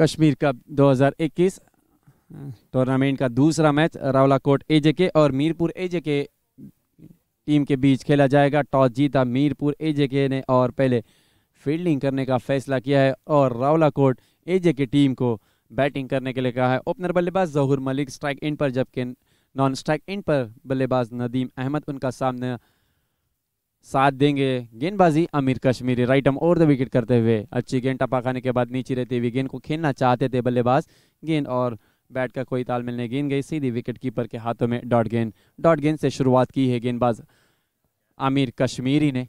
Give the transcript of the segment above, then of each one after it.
Kashmir cup 2021 tournament का दूसरा match Rawalakot AJK और मीरपुर एजेके टीम के बीच खेला जाएगा टॉस जीता मीरपुर एजेके ने और पहले फील्डिंग करने का फैसला किया है और रावलाकोट एजेके टीम को बैटिंग करने के लिए कहा है ओपनर बल्लेबाज जहूर मलिक स्ट्राइक इन पर जबकि नॉन स्ट्राइक इन पर बल्लेबाज नदीम अहमद उनका सामना साथ देंगे गेंदबाजी अमीर कश्मीरी राइट हम और द विकेट करते हुए अच्छी गेंद टपा खाने के बाद नीचे रहती हुई गेंद को खेलना चाहते थे बल्लेबाज गेंद और बैट का कोई तालमेल नहीं गेंद गई सीधी विकेट कीपर के हाथों में डॉट गेंद डॉट गेंद से शुरुआत की है गेंदबाज आमिर कश्मीरी ने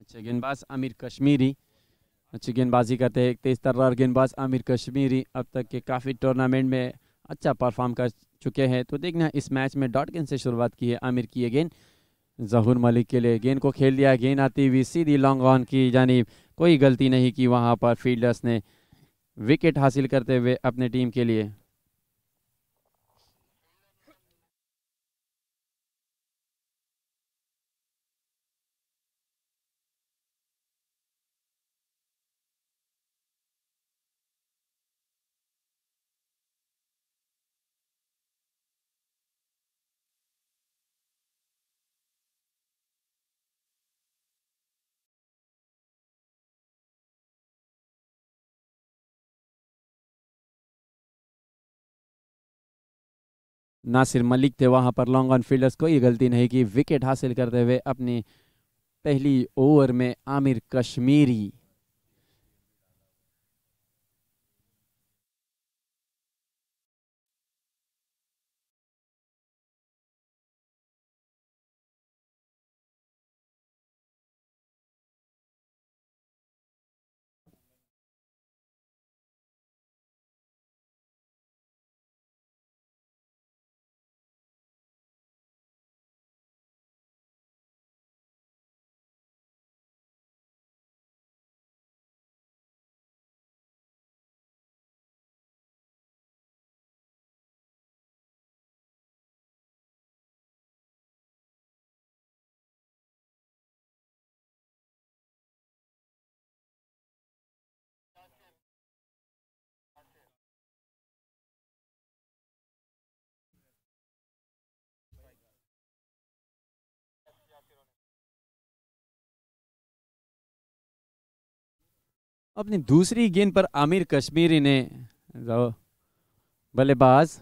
अच्छा गेंदबाज आमिर कश्मीरी अच्छी गेंदबाजी करते हैं तेज तर्रार गेंदबाज आमिर कश्मीरी अब तक के काफ़ी टूर्नामेंट में अच्छा परफॉर्म कर चुके हैं तो देखना इस मैच में डॉट गेंद से शुरुआत की है आमिर की अगेन जहूर मलिक के लिए गेंद को खेल दिया गेंद आती हुई सीधी लॉन्ग ऑन की जानी कोई गलती नहीं की वहाँ पर फील्डर्स ने विकेट हासिल करते हुए अपने टीम के लिए नासिर मलिक थे वहाँ पर लॉन्ग ऑन फील्डर्स कोई गलती नहीं की विकेट हासिल करते हुए अपनी पहली ओवर में आमिर कश्मीरी अपनी दूसरी गेंद पर आमिर कश्मीरी ने बल्लेबाज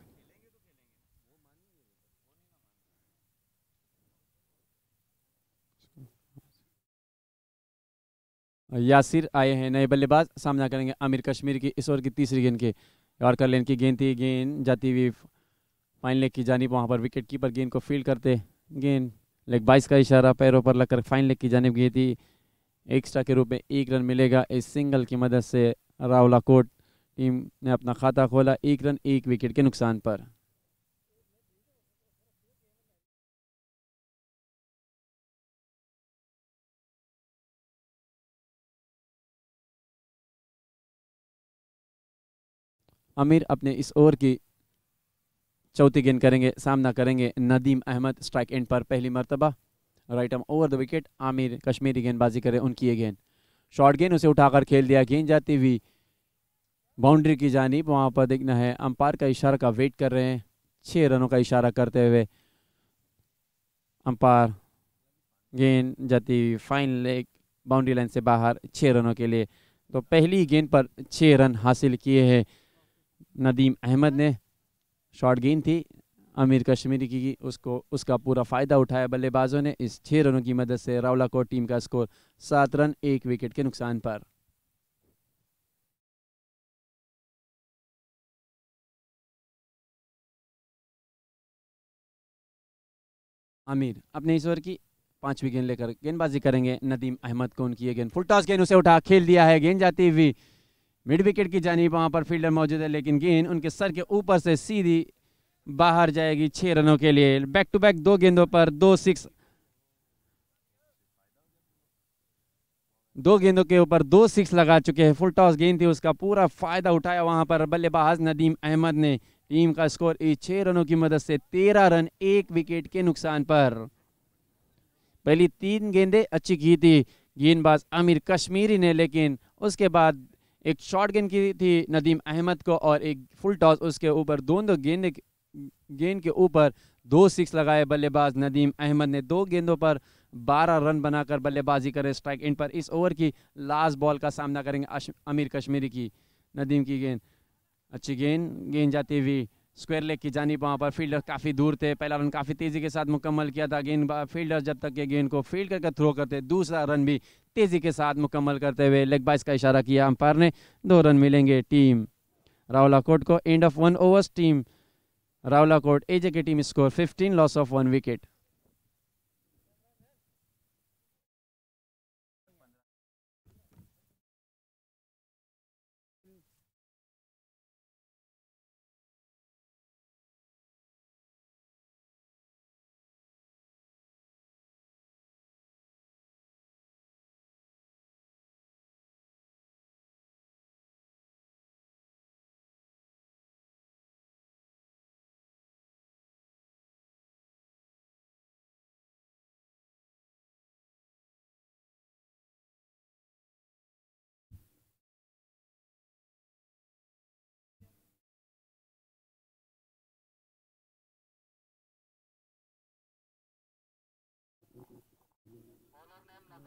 यासिर आए हैं नए बल्लेबाज सामना करेंगे आमिर कश्मीर की इस ओवर की तीसरी गेंद के कर लेन की गेंद थी गेंद जाती हुई फाइन लेग की जानब वहाँ पर विकेट कीपर गेंद को फील्ड करते गेंद लेग बाईस का इशारा पैरों पर लगकर फाइन लेग की जानब गई थी एक्स्ट्रा के रूप में एक रन मिलेगा इस सिंगल की मदद से रावला कोट टीम ने अपना खाता खोला एक रन एक विकेट के नुकसान पर आमिर अपने इस ओवर की चौथी गेंद करेंगे सामना करेंगे नदीम अहमद स्ट्राइक एंड पर पहली मरतबा right arm over the wicket Aamir Kashmiri गेंदबाजी करें उनकी ये गेंद शॉर्ट गेंद उसे उठाकर खेल दिया गेंद जाती हुई बाउंड्री की जानब वहाँ पर देखना है अंपायर का इशारा का वेट कर रहे हैं छः रनों का इशारा करते हुए अंपायर गेंद जाती हुई फाइन लेग बाउंड्री लाइन से बाहर छः रनों के लिए तो पहली गेंद पर छः रन हासिल किए हैं नदीम अहमद ने शॉर्ट गेंद थी अमीर कश्मीरी की उसको उसका पूरा फ़ायदा उठाया बल्लेबाजों ने इस छः रनों की मदद से रावला कोट टीम का स्कोर सात रन एक विकेट के नुकसान पर आमिर अपने इस ओवर की पांचवी गेंद लेकर गेंदबाजी करेंगे नदीम अहमद को उनकी ये गेंद फुल टॉस गेंद उसे उठा खेल दिया है गेंद जाती हुई मिड विकेट की जानी वहां पर फील्डर मौजूद है लेकिन गेंद उनके सर के ऊपर से सीधी बाहर जाएगी छह रनों के लिए बैक टू बैक दो गेंदों पर दो सिक्स दो गेंदों के ऊपर दो सिक्स लगा चुके हैं फुल टॉस गेंद थी उसका पूरा फायदा उठाया वहां पर बल्लेबाज नदीम अहमद ने टीम का स्कोर छह रनों की मदद से तेरह रन एक विकेट के नुकसान पर पहली तीन गेंदे अच्छी की थी गेंदबाज आमिर कश्मीरी ने लेकिन उसके बाद एक शॉर्ट गेंद की थी नदीम अहमद को और एक फुल टॉस उसके ऊपर दोनों दो गेंद गेंद के ऊपर दो सिक्स लगाए बल्लेबाज नदीम अहमद ने दो गेंदों पर 12 रन बनाकर बल्लेबाजी करे स्ट्राइक इन पर इस ओवर की लास्ट बॉल का सामना करेंगे अमीर कश्मीरी की नदीम की गेंद अच्छी गेंद गेंद जाती हुई स्क्वायर लेग की जानी वहाँ पर फील्डर काफ़ी दूर थे पहला रन काफ़ी तेज़ी के साथ मुकम्मल किया था गेंद फील्डर जब तक के गेंद को फील्ड करके थ्रो करते दूसरा रन भी तेज़ी के साथ मुकम्मल करते हुए लेग बाइस का इशारा किया अंपायर ने दो रन मिलेंगे टीम रावला कोट को end of one overs team Rawla Court, A. J. K. team score 15, loss of 1 wicket.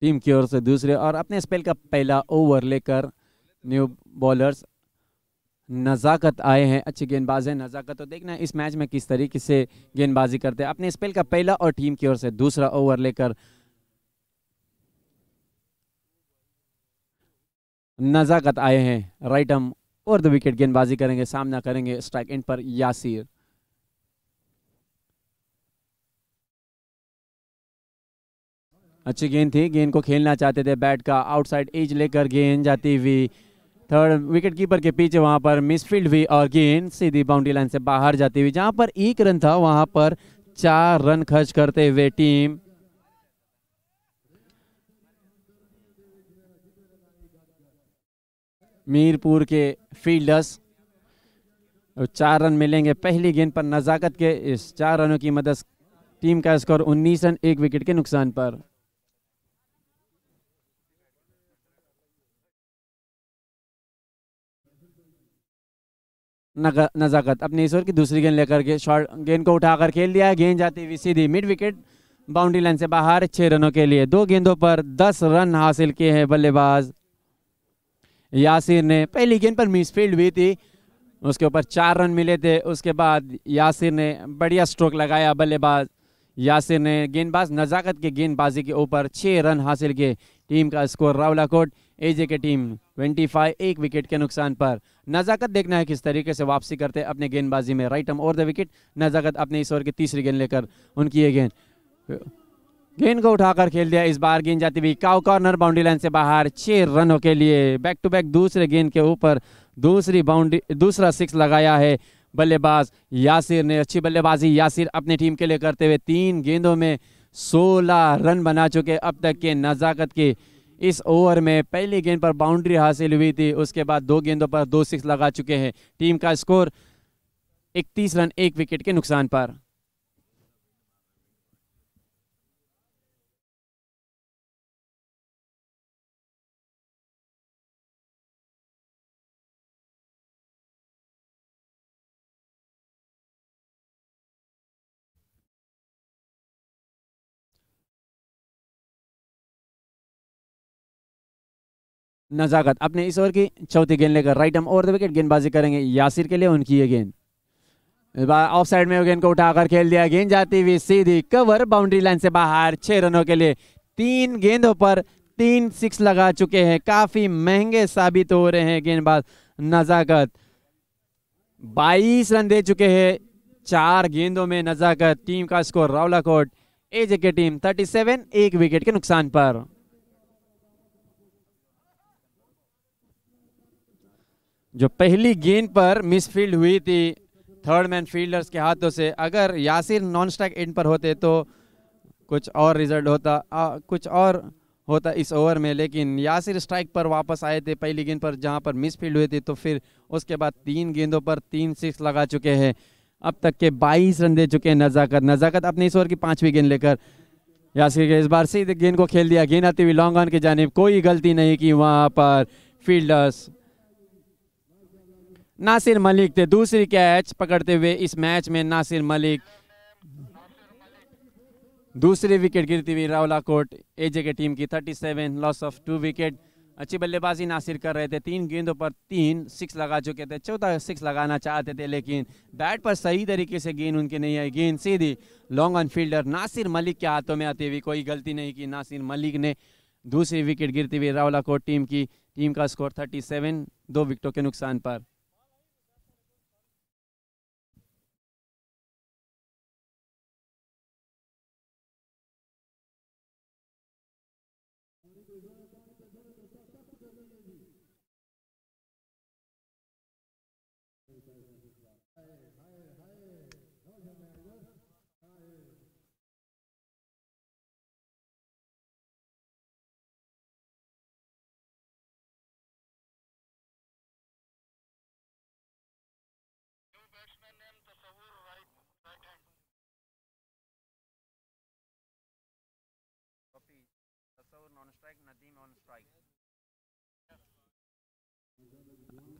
Team की ओर से दूसरे और अपने स्पेल का पहला ओवर लेकर न्यू बॉलर्स नज़ाकत आए हैं अच्छे गेंदबाज हैं नज़ाकत तो देखना इस मैच में किस तरीके से गेंदबाजी करते हैं अपने स्पेल का पहला और टीम की ओर से दूसरा ओवर लेकर नज़ाकत आए हैं राइट हम और द विकेट गेंदबाजी करेंगे सामना करेंगे स्ट्राइक एंड पर यासिर अच्छी गेंद थी गेंद को खेलना चाहते थे बैट का आउटसाइड एज लेकर गेंद जाती हुई थर्ड विकेट कीपर के पीछे वहां पर मिसफील्ड हुई और गेंद सीधी बाउंड्री लाइन से बाहर जाती हुई जहां पर एक रन था वहां पर चार रन खर्च करते हुए टीम मीरपुर के फील्डर्स चार रन मिलेंगे पहली गेंद पर नज़ाकत के इस चार रनों की मदद टीम का स्कोर 19 रन एक विकेट के नुकसान पर नज़ाकत अपने ईश्वर की दूसरी गेंद लेकर के शॉर्ट गेंद को उठाकर खेल दिया है गेंद जाती हुई सीधी मिड विकेट बाउंड्री लाइन से बाहर छः रनों के लिए दो गेंदों पर दस रन हासिल किए हैं बल्लेबाज यासिर ने पहली गेंद पर मिसफील्ड हुई थी उसके ऊपर चार रन मिले थे उसके बाद यासिर ने बढ़िया स्ट्रोक लगाया बल्लेबाज यासिर ने गेंदबाज नज़ाकत के गेंदबाजी के ऊपर छः रन हासिल किए टीम का स्कोर रावलाकोट एजे के टीम फाइव एक विकेट के नुकसान पर नज़ाकत देखना है किस तरीके से वापसी करते हैं अपने गेंदबाजी में राइट ओवर और द विकेट नज़ाकत अपने इस ओवर की तीसरी गेंद लेकर उनकी ये गेंद गेंद को उठाकर खेल दिया इस बार गेंद जाती हुई काउ कॉर्नर बाउंड्री लाइन से बाहर छः रनों के लिए बैक टू बैक दूसरे गेंद के ऊपर दूसरी बाउंड्री दूसरा सिक्स लगाया है बल्लेबाज यासिर ने अच्छी बल्लेबाजी यासिर अपनी टीम के लिए करते हुए तीन गेंदों में 16 रन बना चुके अब तक के नज़ाकत के इस ओवर में पहली गेंद पर बाउंड्री हासिल हुई थी उसके बाद दो गेंदों पर दो सिक्स लगा चुके हैं टीम का स्कोर इकतीस रन एक विकेट के नुकसान पर नज़ाकत अपने इस ओवर की चौथी गेंद लेकर right arm over the wicket गेंदबाजी करेंगे यासिर के लिए उनकी ये गेंद ऑफ साइड में गेंद को उठाकर खेल दिया गेंद जाती हुई सीधी कवर बाउंड्री लाइन से बाहर छह रनों के लिए तीन गेंदों पर तीन सिक्स लगा चुके हैं काफ़ी महंगे साबित हो रहे हैं गेंदबाज नज़ाकत बाईस रन दे चुके हैं चार गेंदों में नज़ाकत टीम का स्कोर रावलाकोट एजे की टीम 37 एक विकेट के नुकसान पर जो पहली गेंद पर मिसफील्ड हुई थी थर्ड मैन फील्डर्स के हाथों से अगर यासिर नॉन स्ट्राइक एंड पर होते तो कुछ और रिजल्ट होता आ, कुछ और होता इस ओवर में लेकिन यासिर स्ट्राइक पर वापस आए थे पहली गेंद पर जहां पर मिसफील्ड हुए थे तो फिर उसके बाद तीन गेंदों पर तीन सिक्स लगा चुके हैं अब तक के 22 रन दे चुके हैं नज़ाकत नज़ाकत अपने इस ओवर की पांचवी गेंद लेकर यासिर के इस बार सीधे गेंद को खेल दिया गेंद आती हुई लॉन्ग ऑन की जानब कोई गलती नहीं की वहाँ पर फील्डर्स नासिर मलिक थे दूसरी कैच पकड़ते हुए इस मैच में नासिर मलिक दूसरी विकेट गिरती हुई रावला कोट एजे के टीम की 37 लॉस ऑफ टू विकेट अच्छी बल्लेबाजी नासिर कर रहे थे तीन गेंदों पर तीन सिक्स लगा चुके थे चौथा सिक्स लगाना चाहते थे लेकिन बैट पर सही तरीके से गेंद उनके नहीं आई गेंद सीधी long on fielder Nasir Malik के हाथों में आती हुई कोई गलती नहीं की नासिर मलिक ने दूसरी विकेट गिरती हुई रावला कोट टीम की टीम का स्कोर थर्टी दो विकेटों के नुकसान पर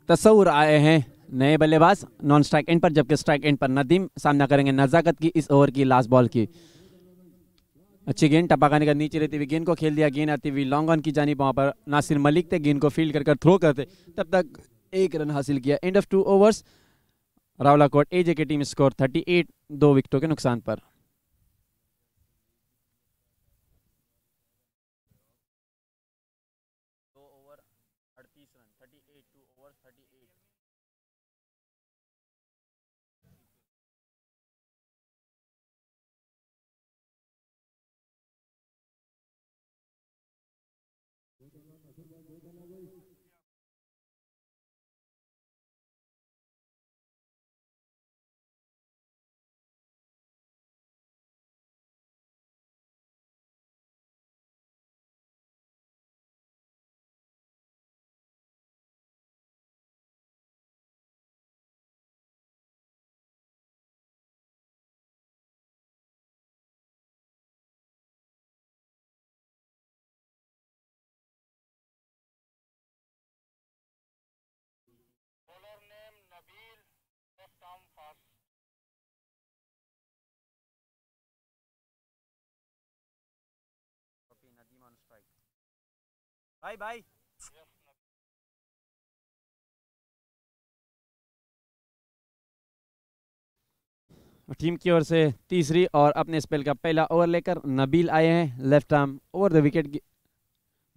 तस्वर आए हैं नए बल्लेबाज नॉन स्ट्राइक एंड पर जबकि स्ट्राइक एंड पर नदीम सामना करेंगे नजाकत की इस ओवर की लास्ट बॉल की अच्छी गेंद टपाकाने का नीचे रहती हुई गेंद को खेल दिया गेंद आती हुई लॉन्ग ऑन की जानी वहाँ पर नासिर मलिक थे गेंद को फील्ड कर कर थ्रो करते तब तक एक रन हासिल किया end of two overs Rawalakot AJ की टीम स्कोर 38 दो विकेटों के नुकसान पर भाई भाई टीम की ओर से तीसरी और अपने स्पेल का पहला ओवर लेकर नबील आए हैं left arm over the wicket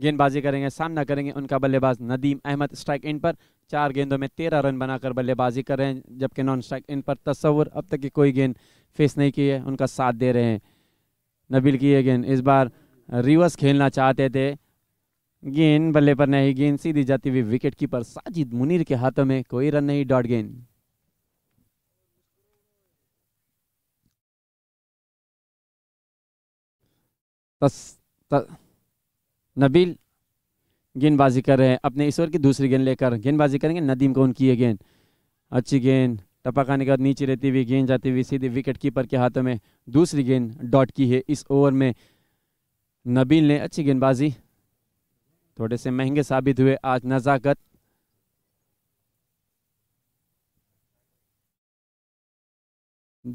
गेंदबाजी करेंगे सामना करेंगे उनका बल्लेबाज नदीम अहमद स्ट्राइक इन पर चार गेंदों में तेरह रन बनाकर बल्लेबाजी कर रहे हैं जबकि नॉन स्ट्राइक इन पर तस्वुर अब तक की कोई गेंद फेस नहीं की है उनका साथ दे रहे हैं नबील की ये गेंद इस बार रिवर्स खेलना चाहते थे गेंद बल्ले पर नहीं गेंद सीधी जाती हुई विकेट कीपर साजिद मुनीर के हाथों में कोई रन नहीं डॉट गेंद नबील गेंदबाजी कर रहे हैं अपने ईश्वर की दूसरी गेंद लेकर गेंदबाजी करेंगे नदीम को उनकी ये गेंद अच्छी गेंद टपाकाने के बाद नीचे रहती हुई गेंद जाती हुई सीधे विकेट कीपर के हाथों में दूसरी गेंद डॉट की है इस ओवर में नबील ने अच्छी गेंदबाजी थोड़े से महंगे साबित हुए आज नज़ाकत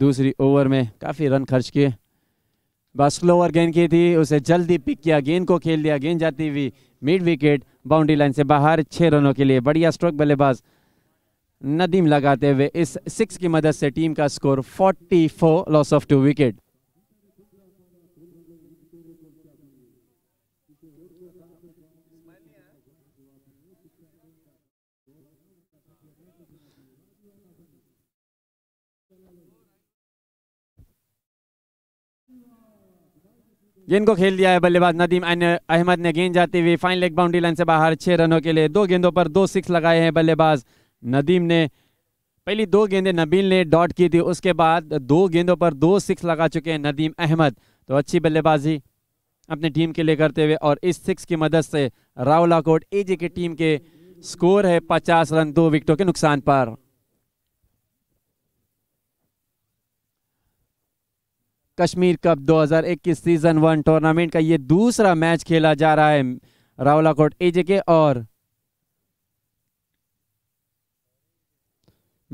दूसरी ओवर में काफ़ी रन खर्च किए बस स्लोवर गेंद की थी उसे जल्दी पिक किया गेंद को खेल दिया गेंद जाती हुई मिड विकेट बाउंड्री लाइन से बाहर छः रनों के लिए बढ़िया स्ट्रोक बल्लेबाज नदीम लगाते हुए इस सिक्स की मदद से टीम का score 44 loss of two wicket जिनको खेल दिया है बल्लेबाज नदीम अहमद ने गेंद जाती हुई फाइन लेग बाउंड्री लाइन से बाहर छः रनों के लिए दो गेंदों पर दो सिक्स लगाए हैं बल्लेबाज नदीम ने पहली दो गेंदें नबील ने डॉट की थी उसके बाद दो गेंदों पर दो सिक्स लगा चुके हैं नदीम अहमद तो अच्छी बल्लेबाजी अपनी टीम के लिए करते हुए और इस सिक्स की मदद से रावला कोट एजे की टीम के स्कोर है पचास रन दो विकेटों के नुकसान पर Kashmir cup 2021 season one tournament का ये दूसरा मैच खेला जा रहा है रावलाकोट एजेके और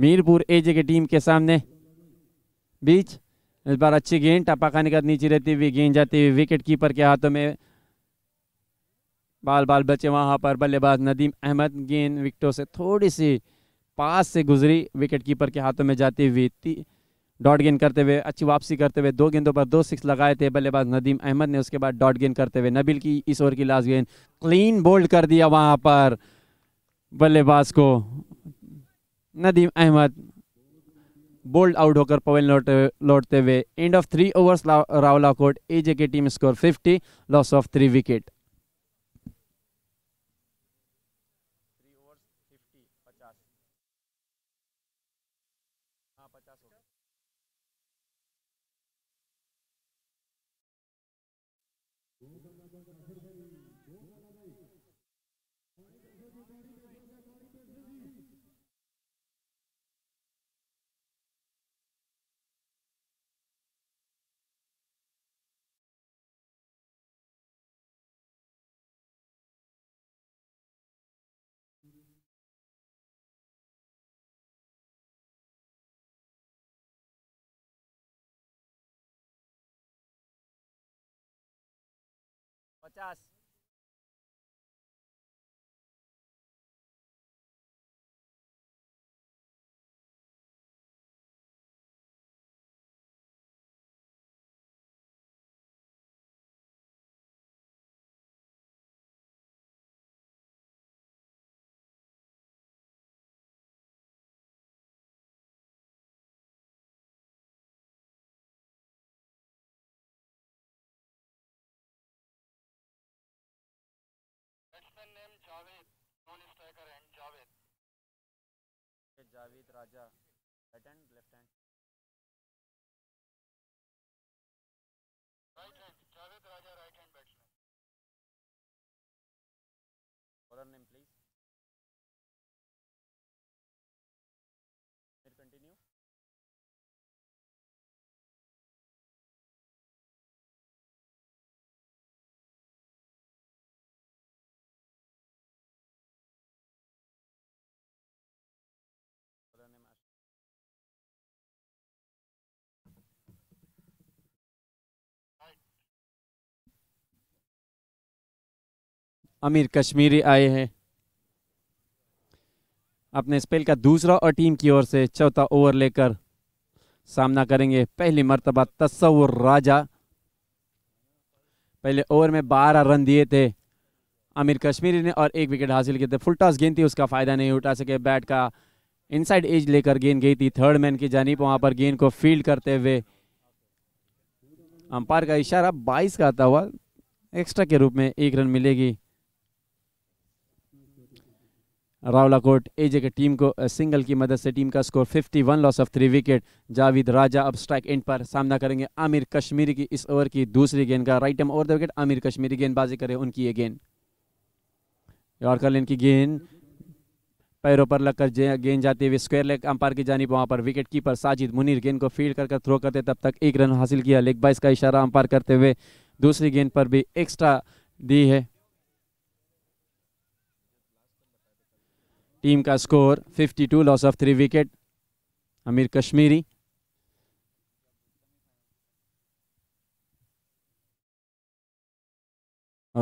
मीरपुर एजे के टीम के सामने बीच इस बार अच्छी गेंद टपा खाने का नीचे रहती हुई गेंद जाती हुई विकेट कीपर के हाथों में बाल बाल बचे वहां पर बल्लेबाज नदीम अहमद गेंद विकेटों से थोड़ी सी पास से गुजरी विकेट कीपर के हाथों में जाती हुई डॉट गेंद करते हुए अच्छी वापसी करते हुए दो गेंदों पर दो सिक्स लगाए थे बल्लेबाज नदीम अहमद ने उसके बाद डॉट गेंद करते हुए नबील की इस ओवर की लास्ट गेंद क्लीन बोल्ड कर दिया वहाँ पर बल्लेबाज को नदीम अहमद बोल्ड आउट होकर पवेल लौट लौटते हुए end of three overs Rawalakot AJ के team score 50 loss of three wicket watch hand left hand अमीर कश्मीरी आए हैं अपने स्पेल का दूसरा और टीम की ओर से चौथा ओवर लेकर सामना करेंगे पहली मरतबा तस्वर राजा पहले ओवर में 12 रन दिए थे आमिर कश्मीरी ने और एक विकेट हासिल किए थे फुल टॉस गेंद थी उसका फ़ायदा नहीं उठा सके बैट का इनसाइड एज लेकर गेंद गई थी थर्ड मैन की जानी वहाँ पर गेंद को फील्ड करते हुए अंपायर का इशारा 22 का आता हुआ एक्स्ट्रा के रूप में एक रन मिलेगी रावलाकोट ए जे के टीम को सिंगल की मदद से टीम का score 51 loss of three wicket Javed Raja अब स्ट्राइक एंड पर सामना करेंगे आमिर कश्मीरी की इस ओवर की दूसरी गेंद का right arm over the wicket Aamir Kashmiri गेंदबाजी करे उनकी ये गेंद यॉर्कर लेन की गेंद पैरों पर लगकर गेंद जाती हुई स्क्वेयर लेग अंपायर की जानी वहां पर विकेट कीपर साजिद मुनीर गेंद को फील्ड कर कर थ्रो करते तब तक एक रन हासिल किया लेग बाइस का इशारा अंपायर करते हुए दूसरी गेंद पर भी एक्स्ट्रा दी है टीम का score 52 loss of three wicket Amir Kashmiri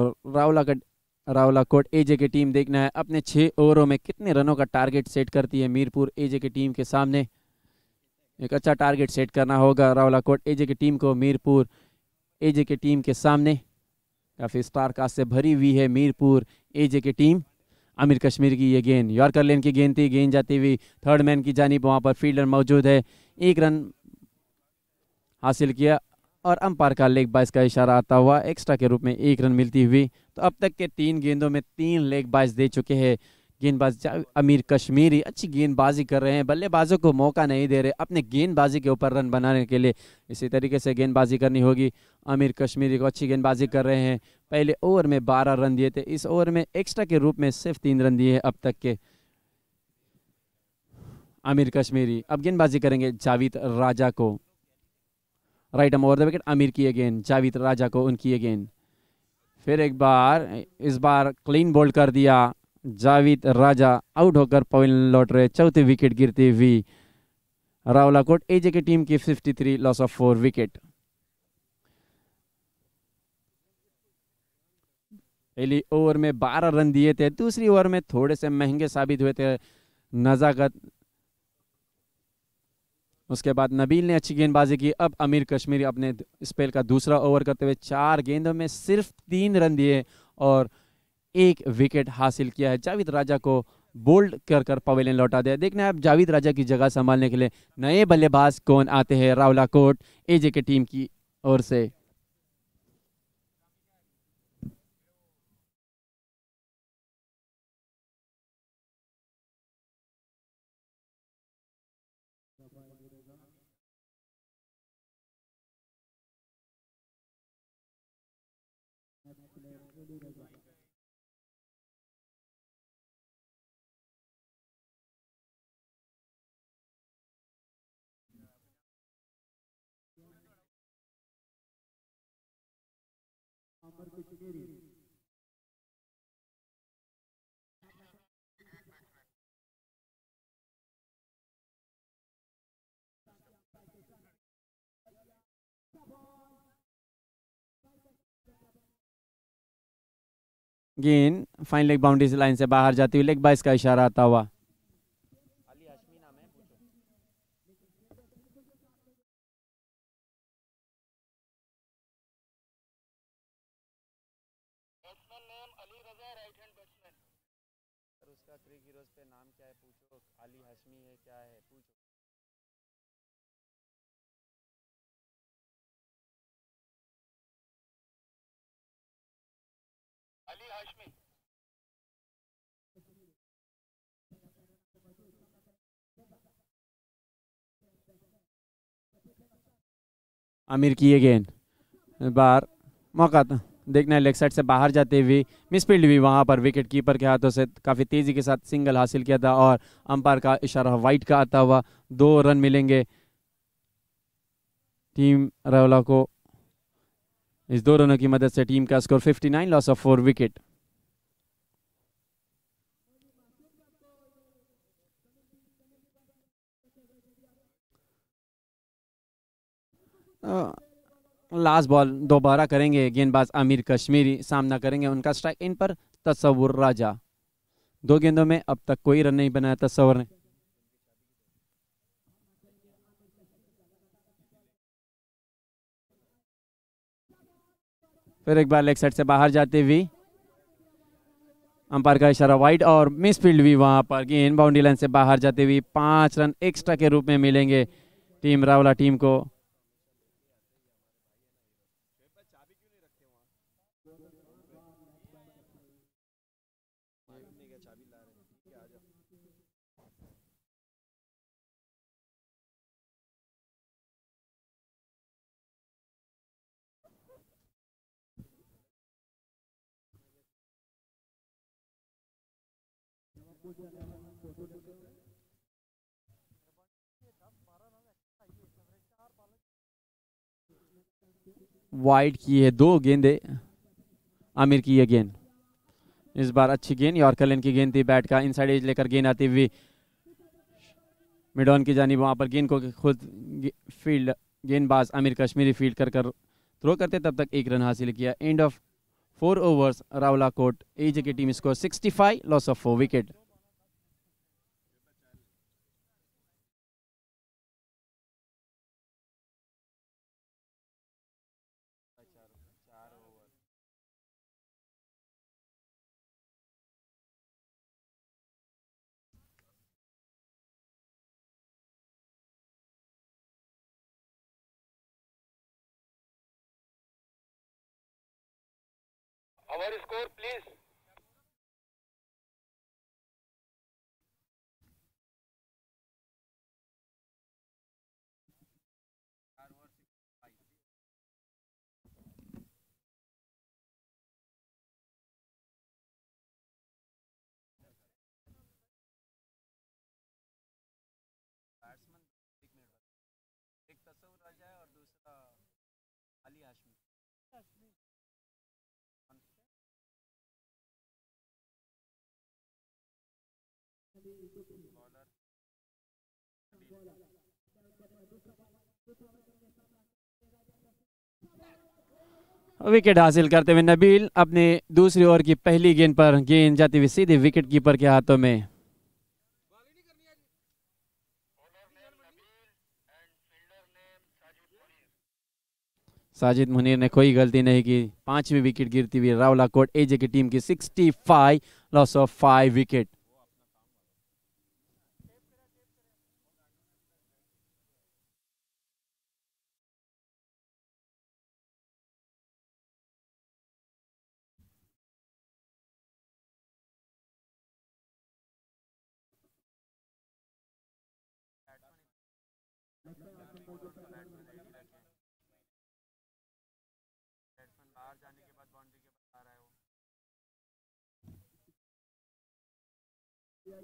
और रावला का रावला कोट एजे की टीम देखना है अपने छः ओवरों में कितने रनों का टारगेट सेट करती है मीरपुर एजे की टीम के सामने एक अच्छा टारगेट सेट करना होगा रावला कोट एजे की टीम को मीरपुर एजे की टीम के सामने काफ़ी स्टार कास्ट से भरी हुई है मीरपुर एजे की टीम आमिर कश्मीर की ये गेंद यॉर्कर लेन की गेंद थी गेंद जाती हुई थर्ड मैन की जानब वहाँ पर फील्डर मौजूद है एक रन हासिल किया और अंपायर का लेग बाइस का इशारा आता हुआ एक्स्ट्रा के रूप में एक रन मिलती हुई तो अब तक के तीन गेंदों में तीन लेग बाइस दे चुके हैं गेंदबाज अमीर कश्मीरी अच्छी गेंदबाजी कर रहे हैं बल्लेबाजों को मौका नहीं दे रहे अपने गेंदबाजी के ऊपर रन बनाने के लिए इसी तरीके से गेंदबाजी करनी होगी अमीर कश्मीरी को अच्छी गेंदबाजी कर रहे हैं पहले ओवर में बारह रन दिए थे इस ओवर में एक्स्ट्रा के रूप में सिर्फ तीन रन दिए हैं अब तक के आमिर कश्मीरी अब गेंदबाजी करेंगे जावेद राजा को right over the wicket Aamir की अगेन जावेद राजा को उनकी अगेन फिर एक बार इस बार क्लीन बोल्ड कर दिया जावेद राजा आउट होकर पवन लौट रहे चौथे विकेट गिरती हुई रावला कोट एजे की टीम की 53 लॉस ऑफ फोर विकेट पहली ओवर में 12 रन दिए थे दूसरी ओवर में थोड़े से महंगे साबित हुए थे नज़ाकत उसके बाद नबील ने अच्छी गेंदबाजी की अब अमीर कश्मीरी अपने स्पेल का दूसरा ओवर करते हुए चार गेंदों में सिर्फ तीन रन दिए और एक विकेट हासिल किया है जावेद राजा को बोल्ड कर कर पवेलियन लौटा दिया देखना है अब जावेद राजा की जगह संभालने के लिए नए बल्लेबाज कौन आते हैं रावला कोट एजे के टीम की ओर से गेंद फाइन लेग बाउंड्री लाइन से बाहर जाती हुई लेग बाइस का इशारा आता हुआ सर उसका क्रिक हीरोज पे नाम क्या है पूछो अली हशमी है क्या है पूछो अली आमिर की अगेन बार मौका था देखना है लेग साइड से बाहर जाते हुए मिसफील्ड हुई वहाँ पर विकेट कीपर के हाथों से काफ़ी तेज़ी के साथ सिंगल हासिल किया था और अंपायर का इशारा वाइट का आता हुआ दो रन मिलेंगे टीम रवला को इस दो रनों की मदद से टीम का score 59 loss of four wicket आ, लास्ट बॉल दोबारा करेंगे गेंदबाज आमिर कश्मीरी सामना करेंगे उनका स्ट्राइक इन पर तस्वुर राजा दो गेंदों में अब तक कोई रन नहीं बनाया तस्वर ने फिर एक बार लेग साइड से बाहर जाते हुए अंपायर का इशारा वाइड और मिस फील्ड भी वहां पर गेंद बाउंड्री लाइन से बाहर जाते हुए पांच रन एक्स्ट्रा के रूप में मिलेंगे टीम रावला टीम को वाइड की है दो गेंदे आमिर की अगेन इस बार अच्छी गेंद यॉर्कर की गेंद थी बैट का इनसाइड एज लेकर गेंद आती हुई मिडॉन की जानी वहां पर गेंद को खुद फील्ड गेंदबाज आमिर कश्मीरी फील्ड कर कर थ्रो करते तब तक एक रन हासिल किया end of four overs Rawalakot AJ की team score 65 loss of four wicket our score please wicket हासिल करते हुए नबील अपने दूसरी ओवर की पहली गेंद पर गेंद जाती हुई सीधे विकेट कीपर के हाथों में साजिद मुनीर ने कोई गलती नहीं की पांचवी विकेट गिरती हुई रावला कोट एजे की टीम की 65 loss of five wicket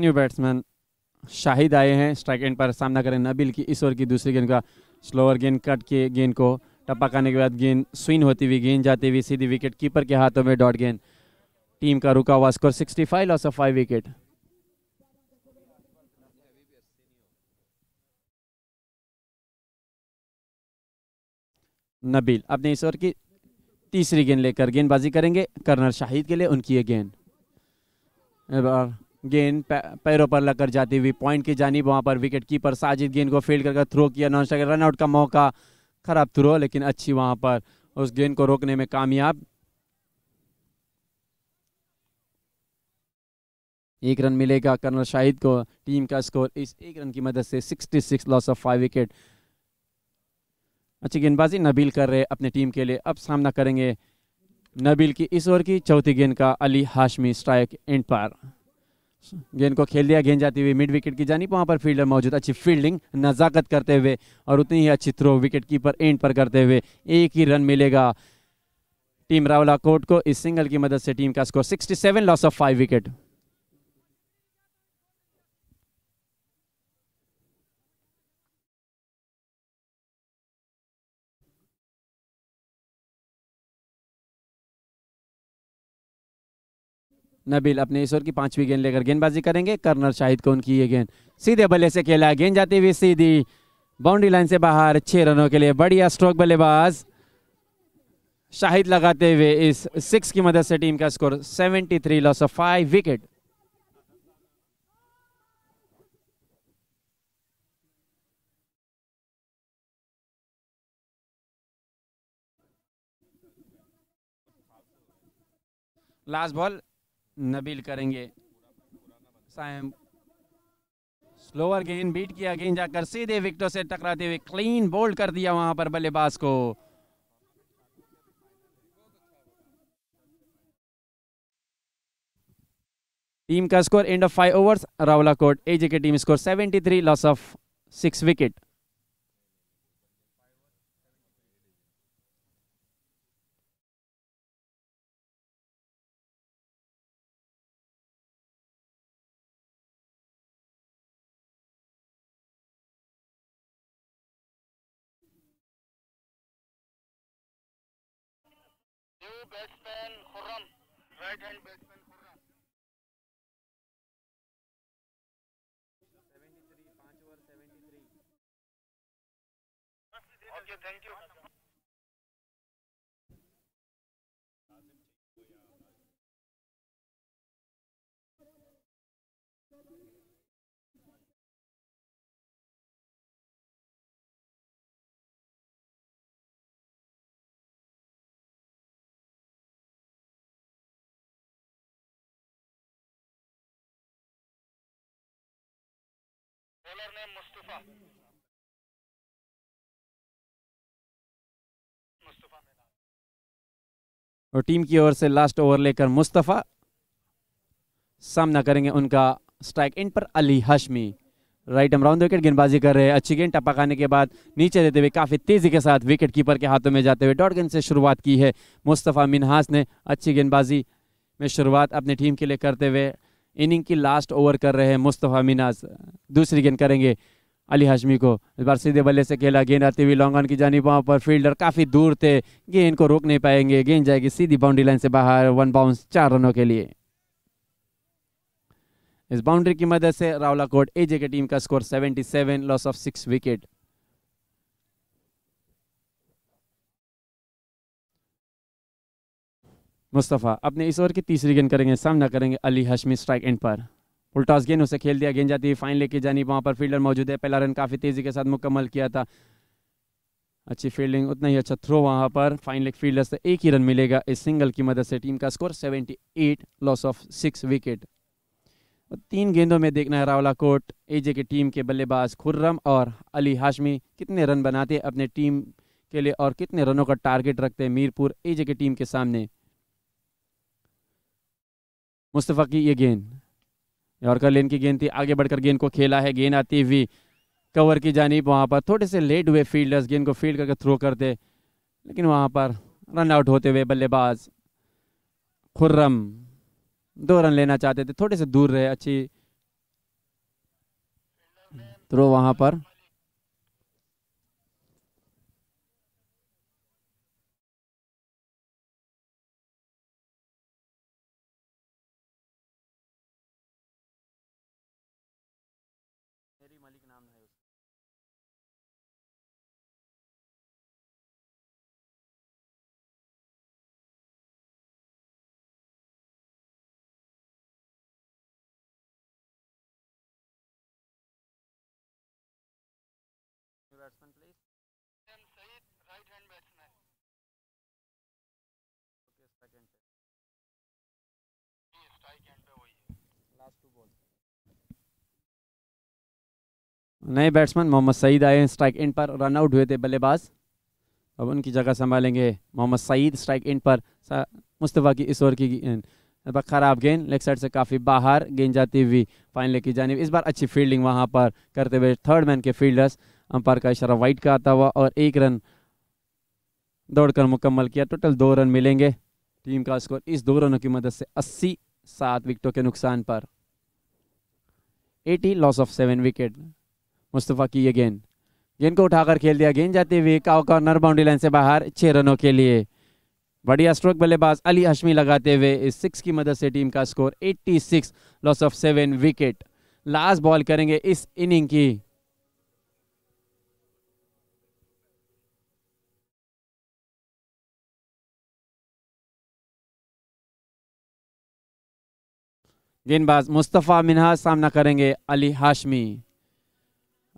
new batsman Shahid आए हैं स्ट्राइक एंड पर सामना करें नबील की इस ओवर की दूसरी गेंद का स्लोअर गेंद कट के गेंद को टप्पा करने के बाद गेंद स्विन होती हुई गेंद जाती हुई सीधी विकेट कीपर के हाथों में डॉट गेंद टीम का रुका हुआ score 65 loss of five wicket Nabeel अपने इस ओवर की तीसरी गेंद लेकर गेंदबाजी करेंगे कर्नर शाहिद के लिए उनकी ये गेंद गेंद पैरों पर लगकर जाती हुई पॉइंट की जानी वहां पर विकेट कीपर साजिद गेंद को फील्ड करके थ्रो किया नॉन स्ट्राइक रनआउट का मौका खराब थ्रो लेकिन अच्छी वहां पर उस गेंद को रोकने में कामयाब एक रन मिलेगा कर्नल शाहिद को टीम का स्कोर इस एक रन की मदद से 66 लॉस ऑफ फाइव विकेट अच्छी गेंदबाजी नबील कर रहे अपने टीम के लिए अब सामना करेंगे नबील की इस ओवर की चौथी गेंद का अली हाशमी स्ट्राइक एंड पार गेंद को खेल दिया गेंद जाती हुई मिड विकेट की जानी वहाँ पर फील्डर मौजूद अच्छी फील्डिंग नज़ाकत करते हुए और उतनी ही अच्छी थ्रो विकेट कीपर एंड पर करते हुए एक ही रन मिलेगा टीम रावला कोर्ट को इस सिंगल की मदद से टीम का score 67 loss of five wicket Nabeel अपने ईश्वर की पांचवी गेंद लेकर गेंदबाजी करेंगे कर्नर शाहिद को उनकी ये गेंद सीधे बल्ले से खेला गेंद जाती हुई सीधी बाउंड्री लाइन से बाहर छह रनों के लिए बढ़िया स्ट्रोक बल्लेबाज शाहिद लगाते हुए इस सिक्स की मदद से टीम का score 73 loss of five wicket last ball Nabeel करेंगे साइम स्लोअर गेंद बीट किया गेंद जाकर सीधे विकेटों से टकराते हुए क्लीन बोल्ड कर दिया वहां पर बल्लेबाज को टीम का score end of five overs Rawalakot AJ के team score 73 loss of six wicket batsman Khurram. Right hand batsman Khurram. 73, 5 over 73. Okay, thank you. Colour name Mustafa और टीम की ओर से लास्ट ओवर लेकर मुस्तफ़ा सामना करेंगे उनका स्ट्राइक इन पर Ali Hashmi right arm round wicket गेंदबाजी कर रहे हैं अच्छी गेंद टपा खाने के बाद नीचे देते हुए काफ़ी तेज़ी के साथ विकेट कीपर के हाथों में जाते हुए डॉट गेंद से शुरुआत की है मुस्तफ़ा मिनहास ने अच्छी गेंदबाजी में शुरुआत अपनी टीम के लिए करते हुए इनिंग की लास्ट ओवर कर रहे हैं मुस्तफ़ा मिनाज दूसरी गेंद करेंगे अली हाशमी को इस बार सीधे बल्ले से खेला गेंद आती हुई लॉन्ग रन की जानी वहाँ पर फील्डर काफ़ी दूर थे गेंद को रोक नहीं पाएंगे गेंद जाएगी सीधी बाउंड्री लाइन से बाहर वन बाउंस चार रनों के लिए इस बाउंड्री की मदद से रावला कोट एजे की टीम का score 77 loss of six wicket Mustafa अपने इस ओवर की तीसरी गेंद करेंगे सामना करेंगे अली हशमी स्ट्राइक एंड पर उल्टास गेंद उसे खेल दिया गेंद जाती है फाइन लेके जानी वहाँ पर फील्डर मौजूद है पहला रन काफ़ी तेज़ी के साथ मुकम्मल किया था अच्छी फील्डिंग उतना ही अच्छा थ्रो वहाँ पर फाइन लेग फील्डर से एक ही रन मिलेगा इस सिंगल की मदद से टीम का score eight loss of six wicket तीन गेंदों में देखना है रावला कोट एजे की टीम के बल्लेबाज खुर्रम और अली हाशमी कितने रन बनाते हैं अपने टीम के लिए और कितने रनों का टारगेट रखते हैं मीरपुर एजे की टीम के सामने मुस्तफ़ा की ये गेंद यॉर्कर लेन की गेंद थी आगे बढ़कर गेंद को खेला है गेंद आती हुई कवर की जानीब वहाँ पर थोड़े से लेट हुए फील्डर्स गेंद को फील्ड करके थ्रो करते लेकिन वहाँ पर रन आउट होते हुए बल्लेबाज खुर्रम दो रन लेना चाहते थे थोड़े से दूर रहे अच्छी थ्रो वहाँ पर नए बैट्समैन मोहम्मद सईद आए हैं स्ट्राइक इन पर रन आउट हुए थे बल्लेबाज अब उनकी जगह संभालेंगे मोहम्मद सईद स्ट्राइक इन पर मुस्तफ़ा की इस ओवर की ख़राब गेंद लेग साइड से काफ़ी बाहर गेंद जाती हुई फाइनल लेग की जानी इस बार अच्छी फील्डिंग वहां पर करते हुए थर्ड मैन के फील्डर्स अंपायर का इशारा वाइट का आता हुआ और एक रन दौड़कर मुकम्मल किया टोटल दो रन मिलेंगे टीम का स्कोर इस दो रनों की मदद से 80 सात विकेटों के नुकसान पर 80 loss of seven wicket Mustafa की ये गेंद गेंद को उठाकर खेल दिया गेंद जाते हुए काउ कॉर्नर बाउंड्री लाइन से बाहर छः रनों के लिए बढ़िया स्ट्रोक बल्लेबाज अली हशमी लगाते हुए इस सिक्स की मदद से टीम का score 86 loss of seven wicket last ball करेंगे इस इनिंग की गेंदबाज मुस्तफ़ा मिनहा सामना करेंगे अली हाशमी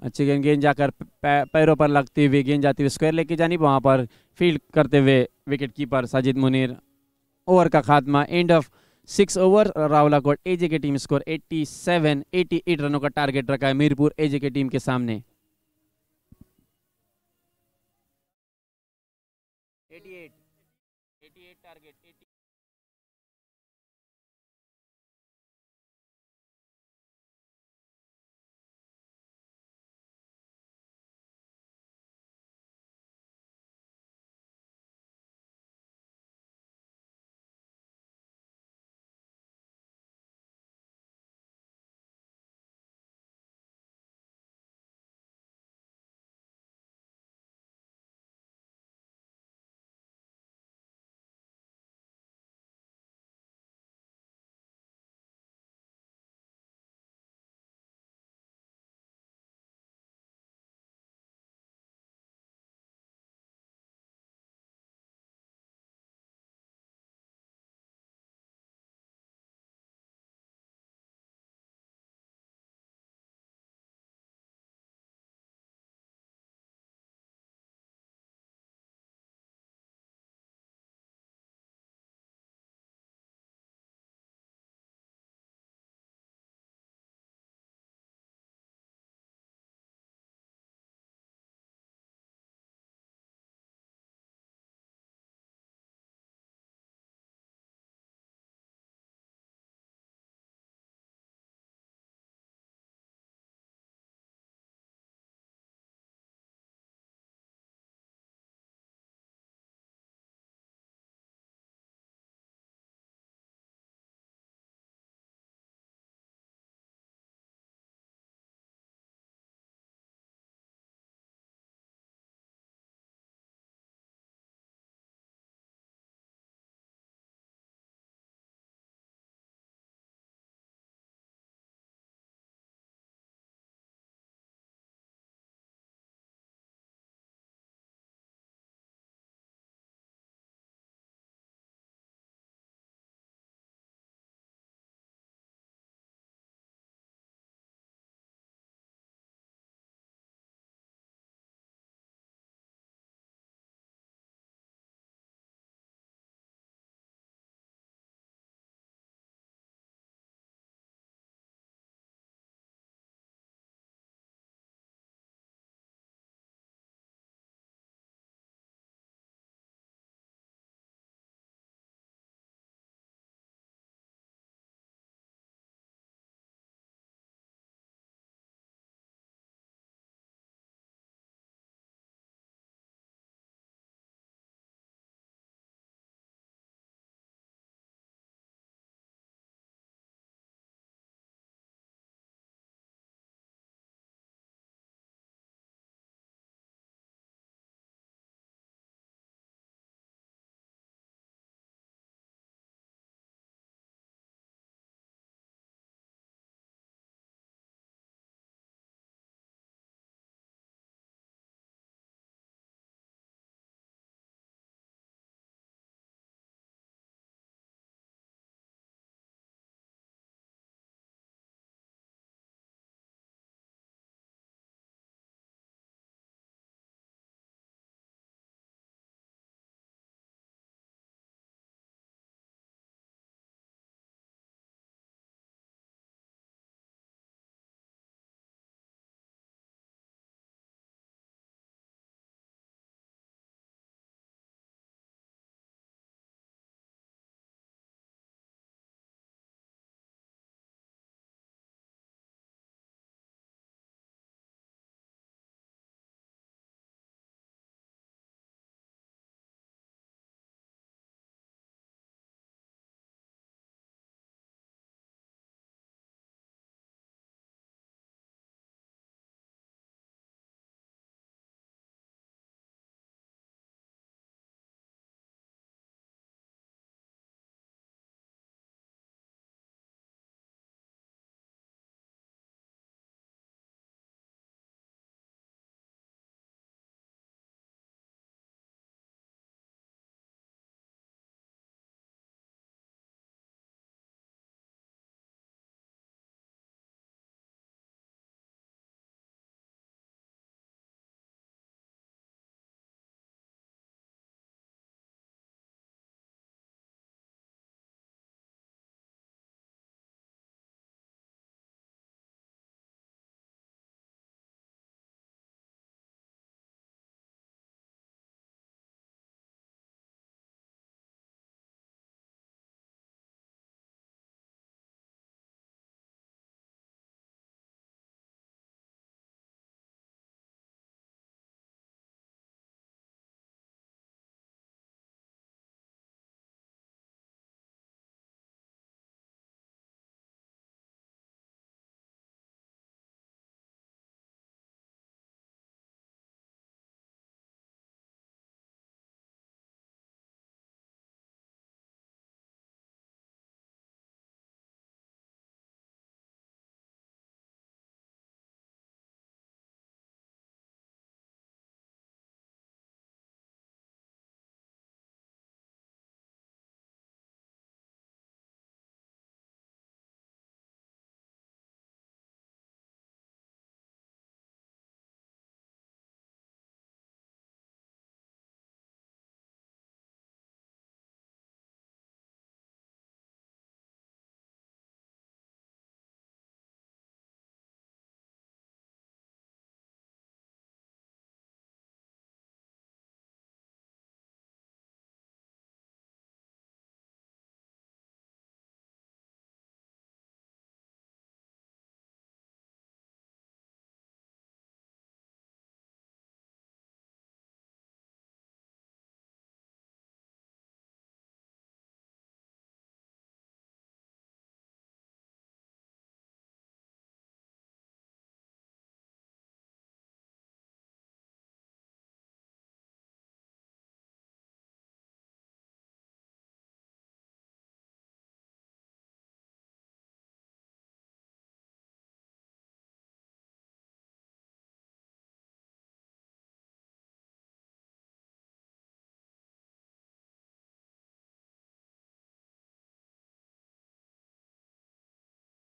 अच्छी गेंद गेंद जाकर पैरों पर लगती हुई गेंद जाती हुई स्क्वायर लेके जानी वहाँ पर फील्ड करते हुए wicket keeper Sajid Munir over का खात्मा end of six over Rawalakot AJ के टीम स्कोर 87, 88 रनों का टारगेट रखा है मीरपुर एजे के टीम के सामने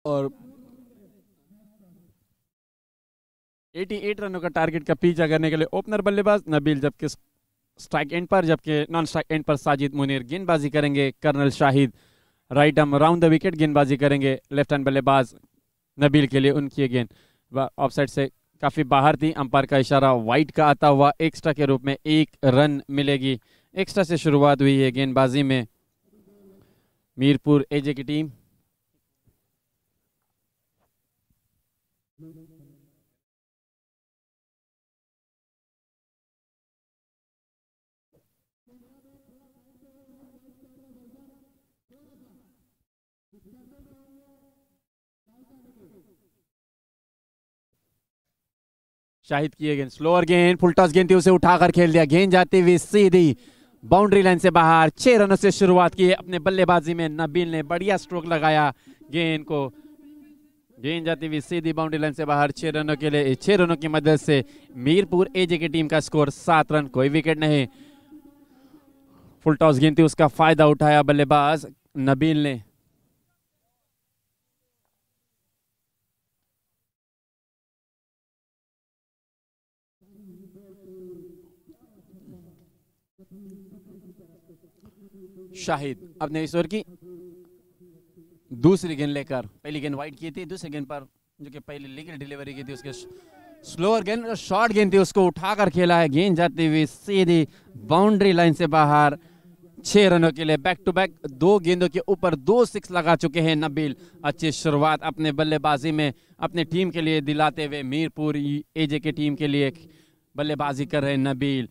और 88 रनों का टारगेट का पीछा करने के लिए ओपनर बल्लेबाज नबील जबकि स्ट्राइक एंड पर जबकि नॉन स्ट्राइक एंड पर साजिद मुनीर गेंदबाजी करेंगे colonel Shahid right arm round the wicket गेंदबाजी करेंगे लेफ्ट हैंड बल्लेबाज नबील के लिए उनकी गेंद ऑफ साइड से काफ़ी बाहर थी अंपायर का इशारा वाइट का आता हुआ एक्स्ट्रा के रूप में एक रन मिलेगी एक्स्ट्रा से शुरुआत हुई है गेंदबाजी में मीरपुर एजे की टीम शाहिद की गेंद स्लोअर गेंद फुल टॉस गेंद थी उसे उठाकर खेल दिया गेंद जाती हुई सीधी बाउंड्री लाइन से बाहर छह रनों से शुरुआत की अपने बल्लेबाजी में नबील ने बढ़िया स्ट्रोक लगाया गेंद को गेंद जाती हुई सीधी बाउंड्री लाइन से बाहर छह रनों के लिए छह रनों की मदद से मीरपुर एजे की टीम का स्कोर सात रन कोई विकेट नहीं फुल टॉस गेंद थी उसका फायदा उठाया बल्लेबाज नबील ने शाहिद अब नेश्वर की दूसरी गेंद लेकर पहली गेंद वाइड की थी दूसरी गेंद पर जो कि पहले लेकर डिलीवरी की थी उसके स्लोअर गेंद शॉर्ट गेंद थी उसको उठाकर खेला है गेंद जाती हुई सीधी बाउंड्री लाइन से बाहर छह रनों के लिए बैक टू बैक दो गेंदों के ऊपर दो सिक्स लगा चुके हैं नबील अच्छी शुरुआत अपने बल्लेबाजी में अपने टीम के लिए दिलाते हुए मीरपुर एजे के टीम के लिए बल्लेबाजी कर रहे नबील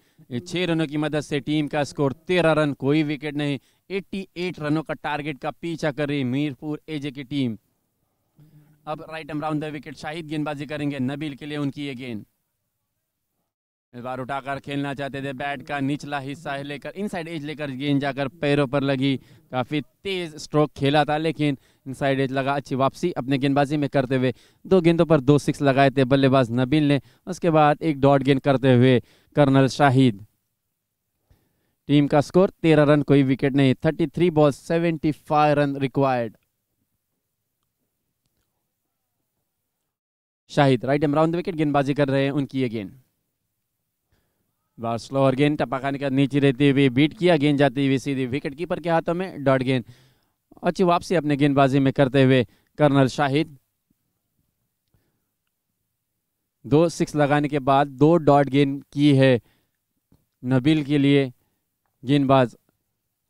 छः रनों की मदद से टीम का स्कोर तेरह रन कोई विकेट नहीं एट्टी एट रनों का टारगेट का पीछा कर रही मीरपुर एजे की टीम अब right arm round the wicket Shahid गेंदबाजी करेंगे नबील के लिए उनकी ये गेंद इस बार उठाकर खेलना चाहते थे बैट का निचला हिस्सा लेकर इनसाइड एज लेकर गेंद जाकर पैरों पर लगी काफ़ी तेज़ स्ट्रोक खेला था लेकिन इनसाइड एज लगा अच्छी वापसी अपने गेंदबाजी में करते हुए दो गेंदों पर दो सिक्स लगाए थे बल्लेबाज नबील ने उसके बाद एक डॉट गेंद करते हुए कर्नल शाहिद टीम का स्कोर तेरह रन कोई विकेट नहीं thirty three ball seventy five run required Shahid right arm round wicket गेंदबाजी कर रहे हैं उनकी ये गेंद बार स्लोअर गेंद टपाखाने का नीचे रहते हुए बीट किया गेंद जाती हुई सीधी विकेट कीपर के हाथों में डॉट गेंद अच्छी वापसी अपने गेंदबाजी में करते हुए कर्नल शाहिद दो सिक्स लगाने के बाद दो डॉट गेंद की है नबील के लिए गेंदबाज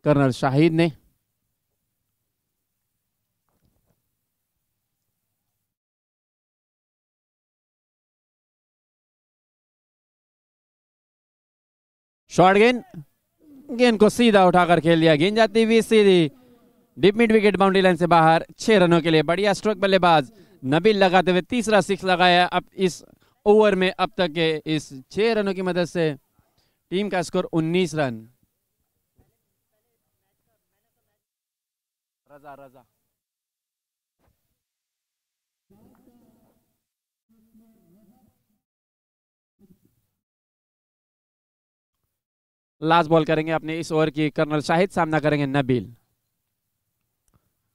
कर्नल शाहिद ने शॉर्ट गेंद गेंद को सीधा उठाकर खेल लिया गेंद जाती हुई सीधी deep mid wicket boundary line से बाहर छह रनों के लिए बढ़िया स्ट्रोक बल्लेबाज नबील लगाते हुए तीसरा सिक्स लगाया अब इस ओवर में अब तक के इस छह रनों की मदद से टीम का score 19 run Raza Raza last ball करेंगे अपने इस ओवर की कर्नल शाहिद सामना करेंगे नबील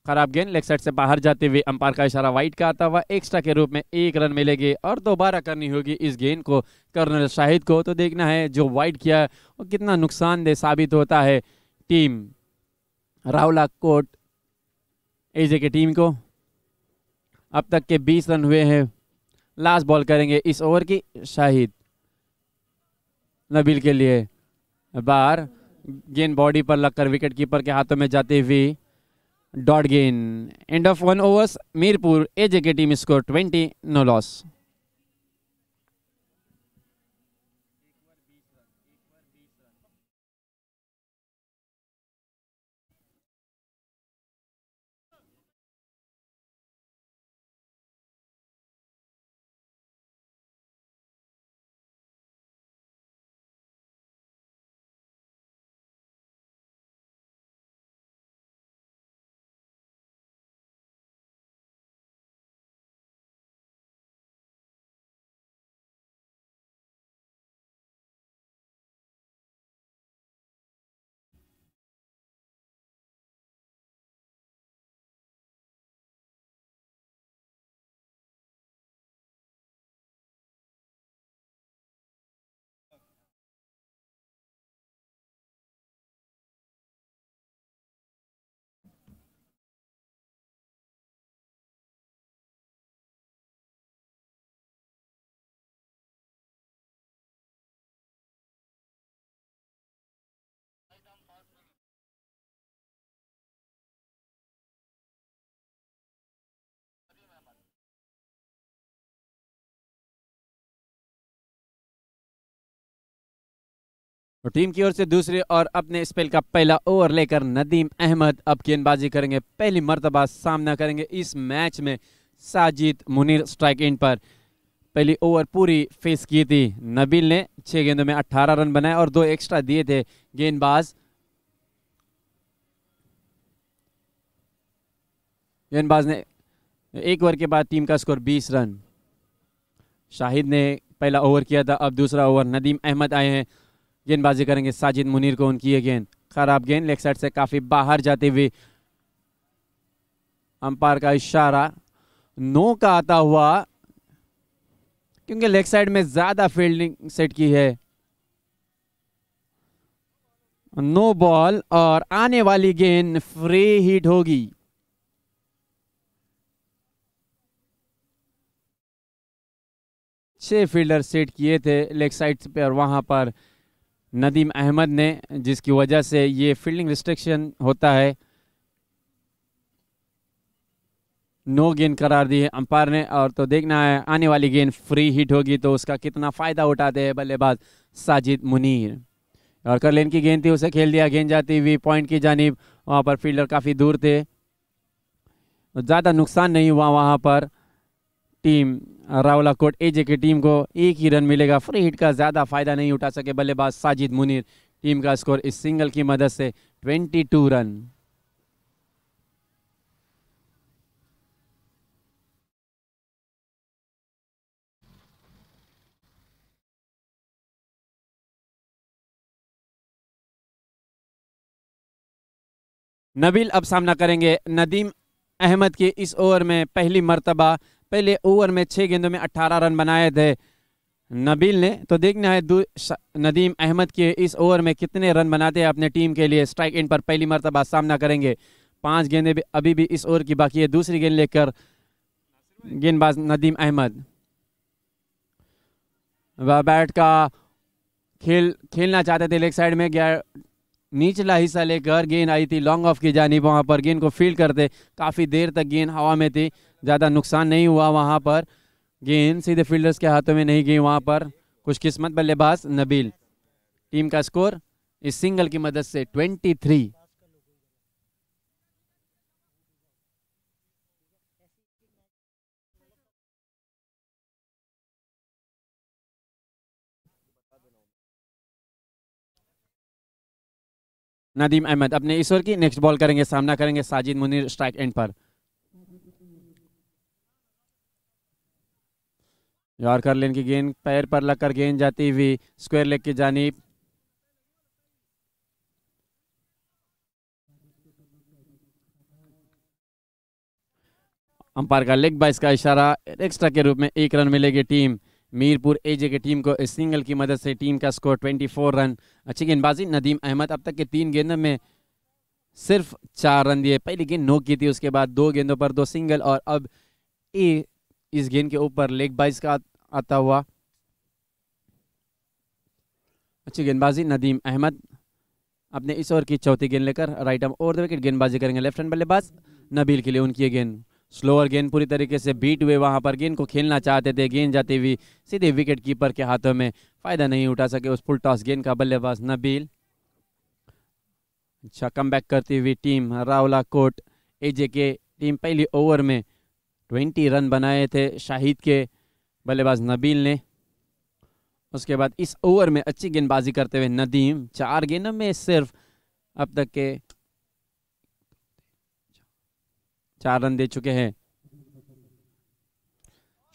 खराब गेंद लेग साइड से बाहर जाते हुए अंपायर का इशारा वाइट का आता हुआ एक्स्ट्रा के रूप में एक रन मिलेंगे और दोबारा करनी होगी इस गेंद को कर्नल शाहिद को तो देखना है जो वाइट किया वो कितना नुकसानदेह साबित होता है टीम रावला कोट एजे की टीम को अब तक के 20 रन हुए हैं लास्ट बॉल करेंगे इस ओवर की शाहिद नबील के लिए बार गेंद बॉडी पर लगकर विकेट कीपर के हाथों में जाती हुई डॉट गेन end of one overs Mirpur A J के team score twenty no loss तो टीम की ओर से दूसरे और अपने स्पेल का पहला ओवर लेकर नदीम अहमद अब गेंदबाजी करेंगे पहली मरतबा सामना करेंगे इस मैच में साजिद मुनीर स्ट्राइक इन पर पहली ओवर पूरी फेस की थी नबील ने छः गेंदों में 18 रन बनाए और दो एक्स्ट्रा दिए थे गेंदबाज गेंदबाज ने एक ओवर के बाद टीम का स्कोर 20 रन शाहिद ने पहला ओवर किया था अब दूसरा ओवर नदीम अहमद आए हैं गेंदबाजी करेंगे साजिद मुनीर को उनकी ये गेंद खराब गेंद लेग साइड से काफ़ी बाहर जाते हुए अंपायर का इशारा नो का आता हुआ क्योंकि लेग साइड में ज़्यादा फील्डिंग सेट की है नो बॉल और आने वाली गेंद फ्री हिट होगी छह फील्डर सेट किए थे लेग साइड पे और वहां पर नदीम अहमद ने जिसकी वजह से ये फील्डिंग रिस्ट्रिक्शन होता है नो गेंद करार दी है अंपायर ने और तो देखना है आने वाली गेंद फ्री हिट होगी तो उसका कितना फ़ायदा उठाते हैं बल्लेबाज साजिद मुनीर और कर लेन की गेंद थी उसे खेल दिया गेंद जाती हुई पॉइंट की जानब वहाँ पर फील्डर काफ़ी दूर थे ज़्यादा नुकसान नहीं हुआ वहाँ पर टीम रावलाकोट एजे की टीम को एक ही रन मिलेगा फ्री हिट का ज़्यादा फ़ायदा नहीं उठा सके बल्लेबाज साजिद मुनीर टीम का स्कोर इस सिंगल की मदद से 22 रन नबील अब सामना करेंगे नदीम अहमद के इस ओवर में पहली मर्तबा पहले ओवर में छः गेंदों में अट्ठारह रन बनाए थे नबील ने तो देखना है नदीम अहमद के इस ओवर में कितने रन बनाते हैं अपने टीम के लिए स्ट्राइक इन पर पहली मरतबा सामना करेंगे पांच गेंदें भी अभी भी इस ओवर की बाकी है दूसरी गेंद लेकर गेंदबाज नदीम अहमद वह बैट का खेल खेलना चाहते थे लेग साइड में गया निचला हिस्सा लेकर गेंद आई थी लॉन्ग ऑफ की जानी वहाँ पर गेंद को फील्ड करते काफ़ी देर तक गेंद हवा में थी ज़्यादा नुकसान नहीं हुआ वहाँ पर गेंद सीधे फील्डर्स के हाथों में नहीं गई वहाँ पर खुशकिस्मत बल्लेबाज नबील टीम का स्कोर इस सिंगल की मदद से 23 नदीम अहमद अपने ईश्वर की नेक्स्ट बॉल करेंगे सामना करेंगे साजिद मुनीर स्ट्राइक एंड पर यॉर्कर लेन की गेंद पैर पर लगकर गेंद जाती हुई स्क्वायर लेग की जानी अंपायर का लेग बाइस का इशारा एक्स्ट्रा के रूप में एक रन मिलेगी टीम मीरपुर एजे की टीम को इस सिंगल की मदद से टीम का स्कोर 24 रन अच्छी गेंदबाजी नदीम अहमद अब तक के तीन गेंदों में सिर्फ चार रन दिए पहली गेंद नो की थी उसके बाद दो गेंदों पर दो सिंगल और अब ए इस गेंद के ऊपर लेग बाइस का आता हुआ अच्छी गेंदबाजी नदीम अहमद अपने इस ओवर की चौथी गेंद लेकर right arm over the wicket गेंदबाजी करेंगे लेफ्ट हैंड बल्लेबाज नबील के लिए उनकी गेंद स्लोअर गेंद पूरी तरीके से बीट हुए वहां पर गेंद को खेलना चाहते थे गेंद जाती हुई सीधे विकेट कीपर के हाथों में फ़ायदा नहीं उठा सके उस फुल टॉस गेंद का बल्लेबाज नबील अच्छा कम बैक करती हुई टीम रावला कोट एजे के टीम पहली ओवर में ट्वेंटी रन बनाए थे शाहिद के बल्लेबाज नबील ने उसके बाद इस ओवर में अच्छी गेंदबाजी करते हुए नदीम चार गेंदों में सिर्फ अब तक के चार रन दे चुके हैं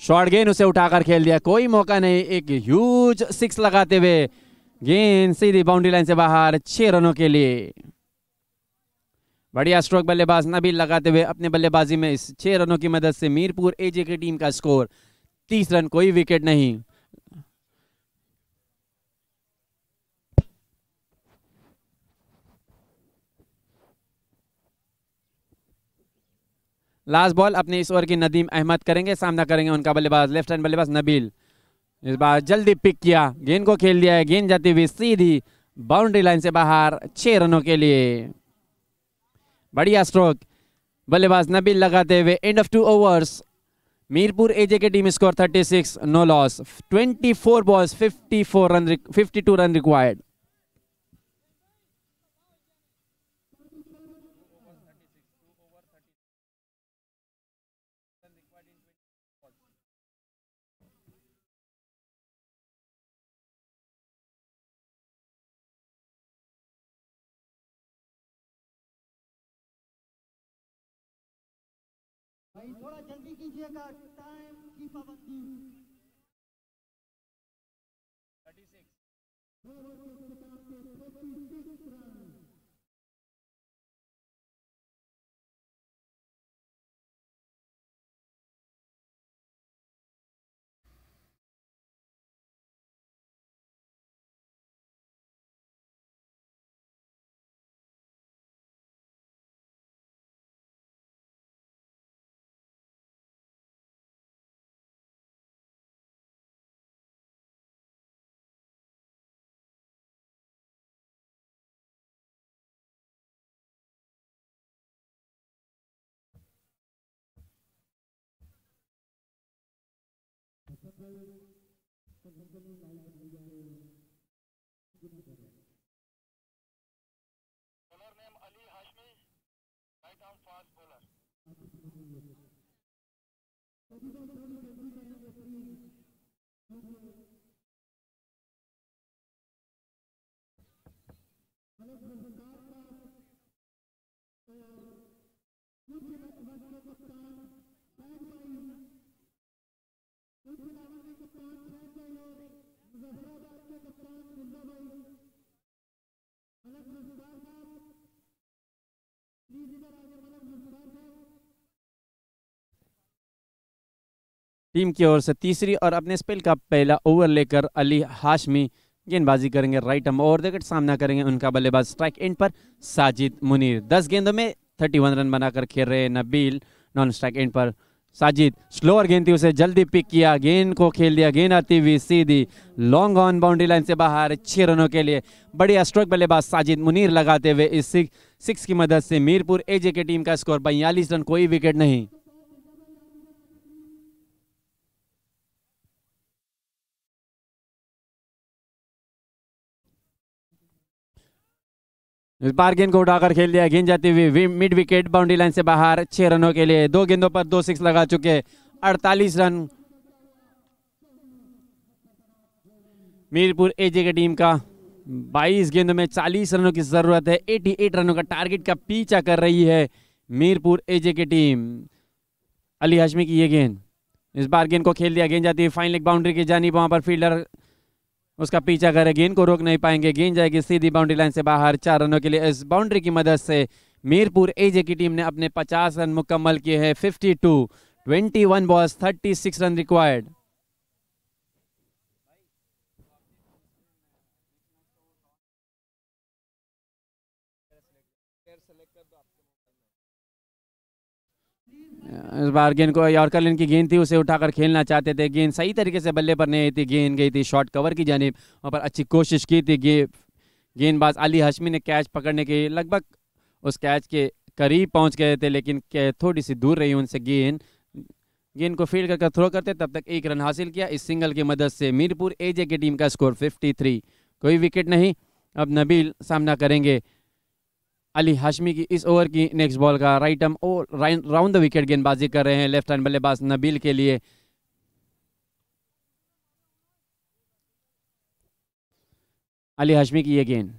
शॉर्ट गेंद उसे उठाकर खेल दिया कोई मौका नहीं एक ह्यूज सिक्स लगाते हुए गेंद सीधी बाउंड्री लाइन से बाहर छह रनों के लिए बढ़िया स्ट्रोक बल्लेबाज नबील लगाते हुए अपने बल्लेबाजी में इस छह रनों की मदद से मीरपुर एजे की टीम का स्कोर तीस रन कोई विकेट नहीं लास्ट बॉल अपने इस ओवर की नदीम अहमद करेंगे सामना करेंगे उनका बल्लेबाज लेफ्ट हैंड बल्लेबाज नबील इस बार जल्दी पिक किया गेंद को खेल दिया है गेंद जाती हुई सीधी बाउंड्री लाइन से बाहर छह रनों के लिए बढ़िया स्ट्रोक बल्लेबाज नबील लगाते हुए end of two overs Mirpur AJK team score 36, no loss. 24 balls, 54 run, 52 run required. भाई थोड़ा जल्दी कीजिएगा टाइम की पाबंदी bowler name Ali Hashmi right arm fast bowler Thank you. Team की ओर से तीसरी और अपने स्पेल का पहला ओवर लेकर अली हाशमी गेंदबाजी करेंगे राइट हम ओवर देकर सामना करेंगे उनका बल्लेबाज स्ट्राइक एंड पर साजिद मुनीर दस गेंदों में थर्टी वन रन बनाकर खेल रहे नबील नॉन स्ट्राइक एंड पर साजिद स्लोअर गेंद थी उसे जल्दी पिक किया गेंद को खेल दिया गेंद आती हुई सीधी लॉन्ग ऑन बाउंड्री लाइन से बाहर छः रनों के लिए बढ़िया स्ट्रोक बल्लेबाज साजिद मुनीर लगाते हुए इस सिक्स की मदद से मीरपुर एजे की टीम का स्कोर बयालीस रन कोई विकेट नहीं बार गेंद को उठाकर खेल दिया गेंद जाती हुई मिड विकेट बाउंड्री लाइन से बाहर छह रनों के लिए दो गेंदों पर दो सिक्स लगा चुके अड़तालीस रन मीरपुर एजे के टीम का 22 गेंदों में 40 रनों की जरूरत है 88 रनों का टारगेट का पीछा कर रही है मीरपुर एजे की टीम अली हजमी की ये गेंद इस बार गेंद को खेल दिया गेंद जाती है फाइनल बाउंड्री की जानी वहां पर फील्डर उसका पीछा करे गेंद को रोक नहीं पाएंगे गेंद जाएगी सीधी बाउंड्री लाइन से बाहर चार रनों के लिए इस बाउंड्री की मदद से मीरपुर एजे की टीम ने अपने 50 रन मुकम्मल किए हैं 52, 21 बॉल्स 36 रन रिक्वायर्ड इस बार गेंद को कल की गेंद थी उसे उठाकर खेलना चाहते थे गेंद सही तरीके से बल्ले पर नहीं थी गेंद गई थी शॉट कवर की जानब वहाँ पर अच्छी कोशिश की थी गेंद गेंदबाज अली हशमी ने कैच पकड़ने के लगभग उस कैच के करीब पहुंच गए थे लेकिन थोड़ी सी दूर रही उनसे गेंद गेंद को फील्ड करके थ्रो करते तब तक एक रन हासिल किया इस सिंगल की मदद से मीरपुर एजे की टीम का स्कोर 53 कोई विकेट नहीं अब नबील सामना करेंगे अली हाशमी की इस ओवर की नेक्स्ट बॉल का राइट आर्म और राउंड द विकेट गेंदबाजी कर रहे हैं लेफ्ट हैंड बल्लेबाज नबील के लिए अली हाशमी की ये गेंद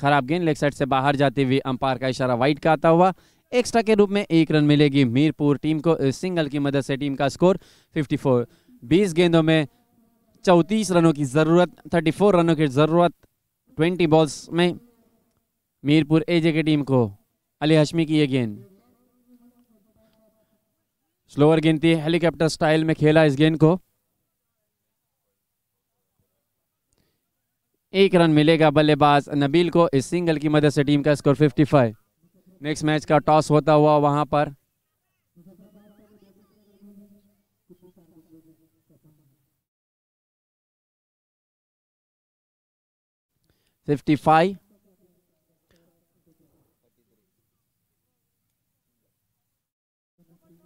खराब गेंद लेग साइड से बाहर जाते हुए अंपायर का इशारा वाइट का आता हुआ एक्स्ट्रा के रूप में एक रन मिलेगी मीरपुर टीम को सिंगल की मदद से टीम का स्कोर 54 20 गेंदों में 34 रनों की ज़रूरत 34 रनों की ज़रूरत 20 बॉल्स में मीरपुर एजे की टीम को अली हशमी की ये गेंद स्लोअर गिनती हेलीकॉप्टर स्टाइल में खेला इस गेंद को एक रन मिलेगा बल्लेबाज नबील को इस सिंगल की मदद से टीम का स्कोर 55 नेक्स्ट मैच का टॉस होता हुआ वहां पर फिफ्टी फाइव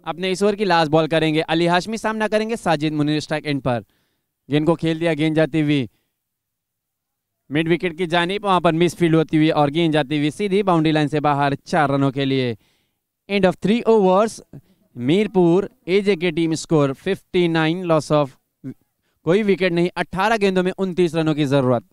अपने ईश्वर की लास्ट बॉल करेंगे अली हाशमी सामना करेंगे साजिद मुनीर स्ट्राइक एंड पर गेंद को खेल दिया गेंद जाती हुई मिड विकेट की जानी वहां पर मिस फील्ड होती हुई और गेंद जाती हुई सीधी बाउंड्री लाइन से बाहर चार रनों के लिए end of three overs Mirpur AJ के टीम स्कोर 59 लॉस ऑफ कोई विकेट नहीं 18 गेंदों में 29 रनों की जरूरत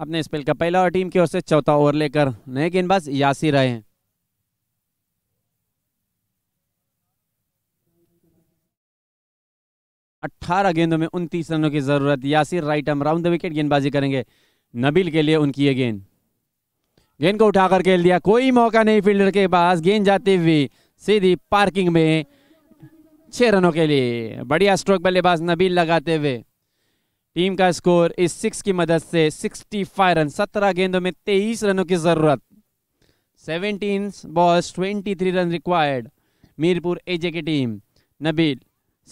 अपने स्पेल का पहला और टीम की ओर से चौथा ओवर लेकर नए गेंदबाज यासी रहे हैं अट्ठारह गेंदों में उनतीस रनों की जरूरत Yasir right arm round the wicket गेंदबाजी करेंगे नबील के लिए उनकी ये गेंद गेंद को उठाकर खेल दिया कोई मौका नहीं फील्डर के पास गेंद जाती हुई सीधी पार्किंग में छह रनों के लिए बढ़िया स्ट्रोक बल्लेबाज नबील लगाते हुए टीम का स्कोर इस सिक्स की मदद से 65 रन 17 गेंदों में 23 रनों की जरूरत 17 balls 23 run required Mirpur AJ की टीम नबील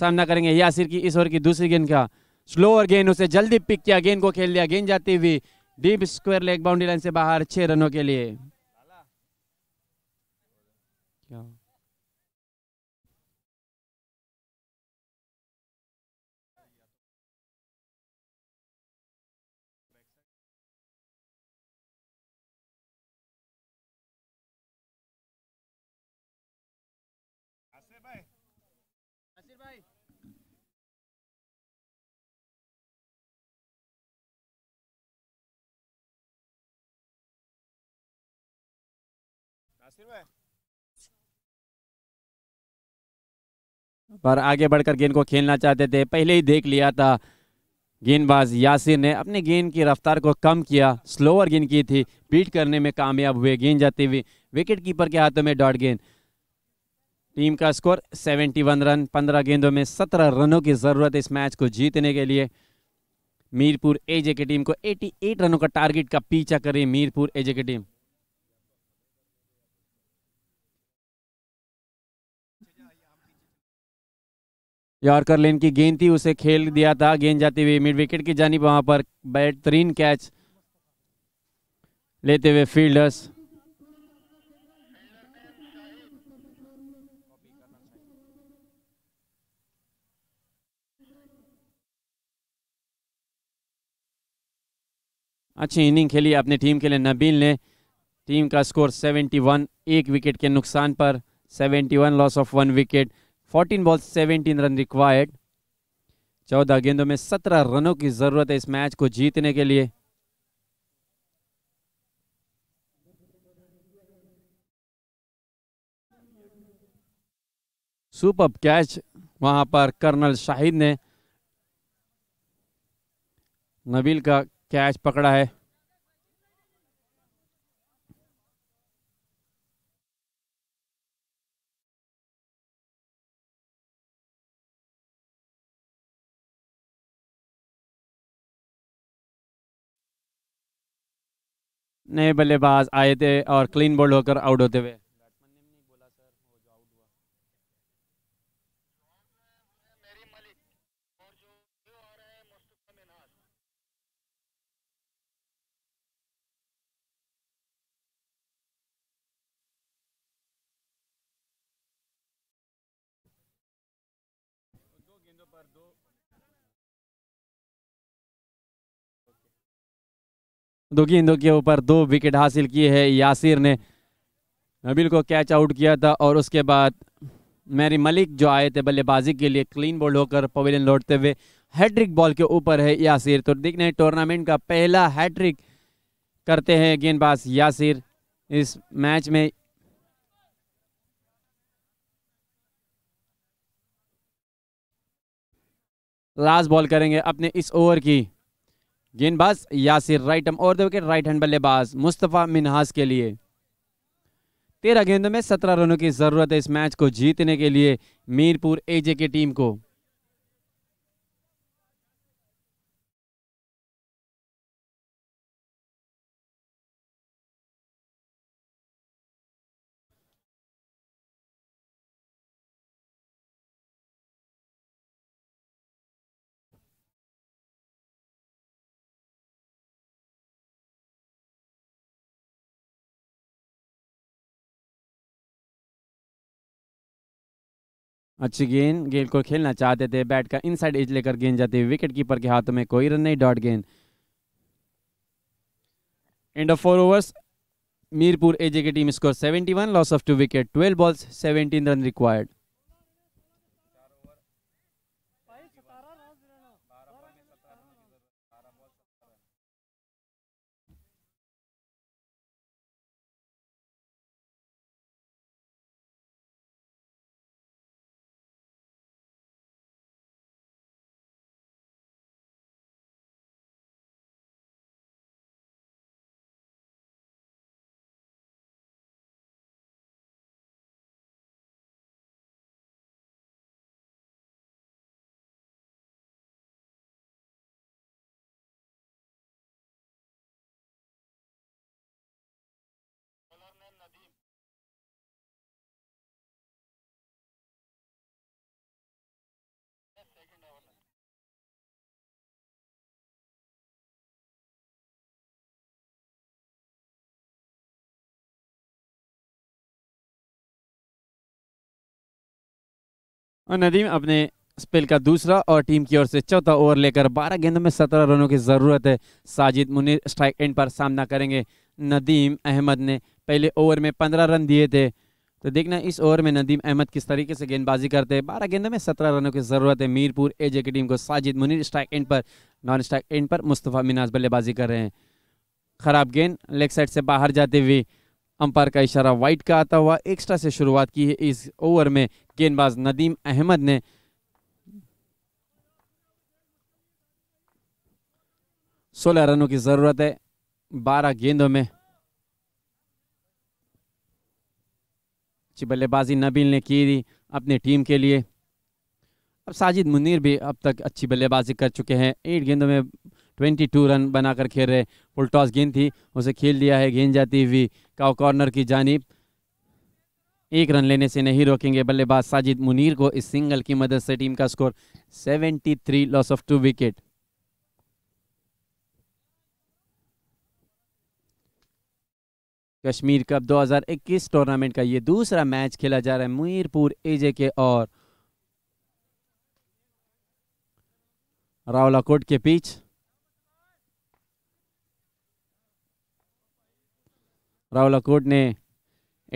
सामना करेंगे यासिर की इस ओवर की दूसरी गेंद का स्लोअर गेंद उसे जल्दी पिक किया गेंद को खेल लिया गेंद जाती हुई deep square leg boundary line से बाहर छः रनों के लिए पर आगे बढ़कर गेंद को खेलना चाहते थे पहले ही देख लिया था गेंदबाज यासिर ने अपने गेंद की रफ्तार को कम किया स्लोअर गेंद की थी बीट करने में कामयाब हुए गेंद जाते हुए विकेट कीपर के हाथों में डॉट गेंद टीम का स्कोर 71 रन 15 गेंदों में 17 रनों की ज़रूरत इस मैच को जीतने के लिए मीरपुर एजे की टीम को 88 रनों का टारगेट का पीछा करे मीरपुर एजे की टीम यॉर्कर लेन की गेंद थी उसे खेल दिया था गेंद जाती हुई मिड विकेट की जानी वहां पर बेहतरीन कैच लेते हुए फील्डर्स अच्छी इनिंग खेली अपनी टीम के लिए नबील ने टीम का स्कोर 71 एक विकेट के नुकसान पर 71 loss of one wicket 14 ball 17 run required चौदह गेंदों में 17 रनों की जरूरत है इस मैच को जीतने के लिए सुपर कैच वहां पर कर्नल शाहिद ने नबील का कैच पकड़ा है नए बल्लेबाज आए थे और क्लीन बोल्ड होकर आउट होते हुए दो गेंदों के ऊपर दो विकेट हासिल किए हैं यासिर ने नबील को कैच आउट किया था और उसके बाद मैरी मलिक जो आए थे बल्लेबाजी के लिए क्लीन बोल्ड होकर पवेलियन लौटते हुए हैट्रिक बॉल के ऊपर है यासिर तो देखने टूर्नामेंट का पहला हैट्रिक करते हैं गेंदबाज यासिर इस मैच में लास्ट बॉल करेंगे अपने इस ओवर की गेंदबाज यासिर राइट और दो विकेट राइट हैंड बल्लेबाज मुस्तफ़ा मिनहास के लिए तेरह गेंदों में सत्रह रनों की ज़रूरत है इस मैच को जीतने के लिए मीरपुर एजे की टीम को अच्छी गेंद गेंद को खेलना चाहते थे बैट का इनसाइड एज लेकर गेंद जाती हुई विकेट कीपर के हाथों में कोई रन नहीं डॉट गेंद end of four overs Mirpur AJ की team score 71 loss of two wicket 12 balls 17 run required और नदीम अपने स्पेल का दूसरा और टीम की ओर से चौथा ओवर लेकर 12 गेंदों में 17 रनों की ज़रूरत है साजिद मुनीर स्ट्राइक एंड पर सामना करेंगे नदीम अहमद ने पहले ओवर में 15 रन दिए थे तो देखना इस ओवर में नदीम अहमद किस तरीके से गेंदबाजी करते हैं बारह गेंदों में सत्रह रनों की ज़रूरत है मीरपुर एजे की टीम को साजिद मुनीर स्ट्राइक एंड पर नॉन स्ट्राइक एंड पर मुस्तफ़ा मिनाज बल्लेबाजी कर रहे हैं खराब गेंद लेग साइड से बाहर जाते हुए अंपायर का इशारा वाइट का आता हुआ एक्स्ट्रा से शुरुआत की है इस ओवर में गेंदबाज नदीम अहमद ने सोलह रनों की जरूरत है बारह गेंदों में अच्छी बल्लेबाजी नबील ने की थी अपनी टीम के लिए अब साजिद मुनीर भी अब तक अच्छी बल्लेबाजी कर चुके हैं एट गेंदों में ट्वेंटी टू रन बनाकर खेल रहे फुल टॉस गेंद थी उसे खेल दिया है गेंद जाती हुई काउ कॉर्नर की जानब एक रन लेने से नहीं रोकेंगे बल्लेबाज साजिद मुनीर को इस सिंगल की मदद से टीम का score 73 loss of two wicket Kashmir cup 2021 tournament का ये दूसरा मैच खेला जा रहा है मीरपुर एजे के और रावलाकोट के पीछे रावलाकोट ने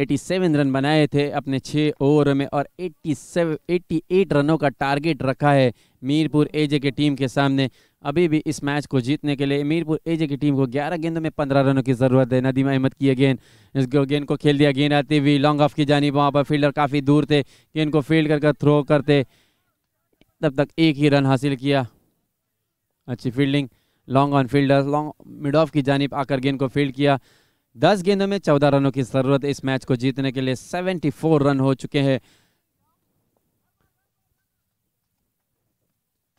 87 रन बनाए थे अपने छः ओवर में और 87 88 रनों का टारगेट रखा है मीरपुर एजे की टीम के सामने अभी भी इस मैच को जीतने के लिए मीरपुर एजे की टीम को 11 गेंदों में 15 रनों की ज़रूरत है नदीम अहमद की गेंद इस गेंद को खेल दिया गेंद आती हुई लॉन्ग ऑफ की जानी वहाँ पर फील्डर काफ़ी दूर थे गेंद को फील्ड कर कर थ्रो करते तब तक एक ही रन हासिल किया अच्छी fielding long on fielder long mid off की जानब आकर गेंद को फील्ड किया दस गेंदों में चौदह रनों की जरूरत इस मैच को जीतने के लिए सेवेंटी फोर रन हो चुके हैं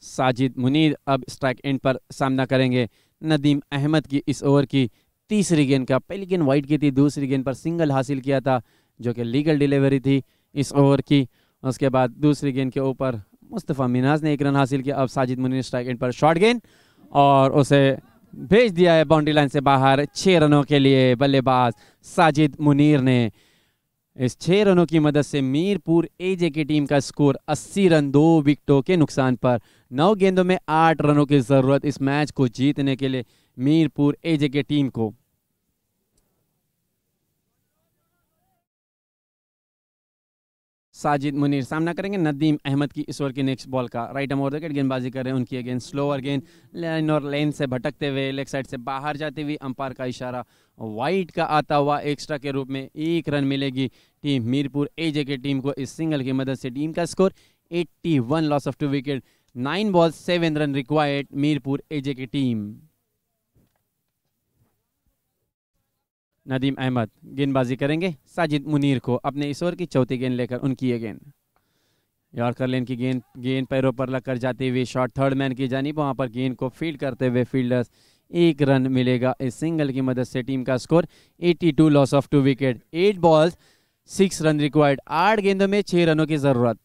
साजिद मुनीर अब स्ट्राइक एंड पर सामना करेंगे नदीम अहमद की इस ओवर की तीसरी गेंद का पहली गेंद वाइट की थी दूसरी गेंद पर सिंगल हासिल किया था जो कि लीगल डिलीवरी थी इस ओवर की उसके बाद दूसरी गेंद के ऊपर मुस्तफ़ा मिनाज ने एक रन हासिल किया अब साजिद मुनीर स्ट्राइक एंड पर शॉर्ट गेंद और उसे भेज दिया है बाउंड्री लाइन से बाहर छः रनों के लिए बल्लेबाज साजिद मुनीर ने इस छः रनों की मदद से मीरपुर एजे की टीम का स्कोर 80 रन दो विकटों के नुकसान पर नौ गेंदों में आठ रनों की ज़रूरत इस मैच को जीतने के लिए मीरपुर एजे की टीम को साजिद मुनीर सामना करेंगे नदीम अहमद की इस ओवर की नेक्स्ट बॉल का राइट हम ओवर विकेट गेंदबाजी कर रहे हैं उनकी अगेन स्लोअर गेंद लाइन और लेन से भटकते हुए लेग साइड से बाहर जाते हुए अंपायर का इशारा वाइट का आता हुआ एक्स्ट्रा के रूप में एक रन मिलेगी टीम मीरपुर एजे के टीम को इस सिंगल की मदद से टीम का score 81 loss of two wicket nine ball seven run required Mirpur AJ की टीम नदीम अहमद गेंदबाजी करेंगे साजिद मुनीर को अपने इस ओवर की चौथी गेंद लेकर उनकी ये गेंद यॉर्कर लेन की गेंद गेंद पैरों पर लगकर जाते हुए शॉट थर्ड मैन की जानी वहाँ पर गेंद को फील्ड करते हुए फील्डर्स एक रन मिलेगा इस सिंगल की मदद से टीम का score 82 loss of two wicket eight balls six run required आठ गेंदों में छः रनों की ज़रूरत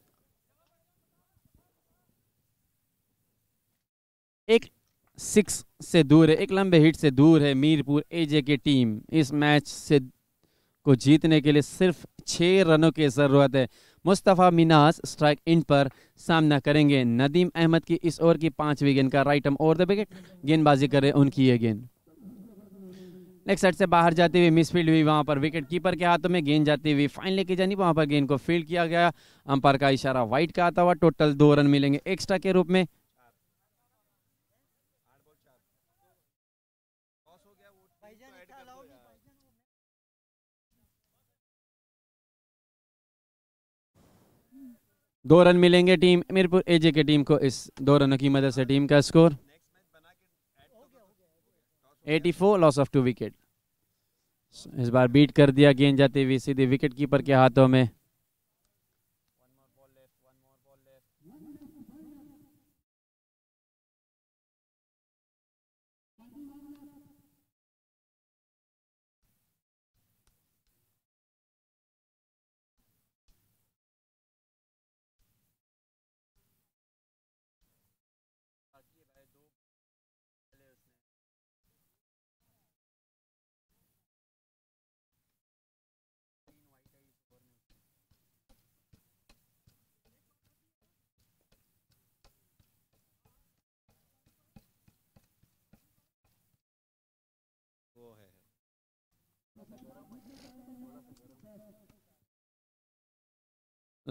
सिक्स से दूर है एक लंबे हिट से दूर है मीरपुर एजे की टीम इस मैच से को जीतने के लिए सिर्फ छः रनों की ज़रूरत है मुस्तफ़ा मिनाज स्ट्राइक इन पर सामना करेंगे नदीम अहमद की इस ओवर की पाँचवीं गेंद का right arm over the wicket गेंदबाजी कर रहे उनकी ये गेंद नेक्स्ट साइड से बाहर जाती हुई मिसफील्ड हुई वहाँ पर विकेट कीपर के हाथों में गेंद जाती हुई फाइन लेके जानी वहाँ पर गेंद को फील्ड किया गया अंपायर का इशारा वाइट का आता हुआ टोटल दो रन मिलेंगे एक्स्ट्रा के रूप में दो रन मिलेंगे टीम मीरपुर एजे के टीम को इस दो रनों की मदद से टीम का score 84 loss of two wicket इस बार बीट कर दिया गेंद जाती हुई सीधे विकेट कीपर के हाथों में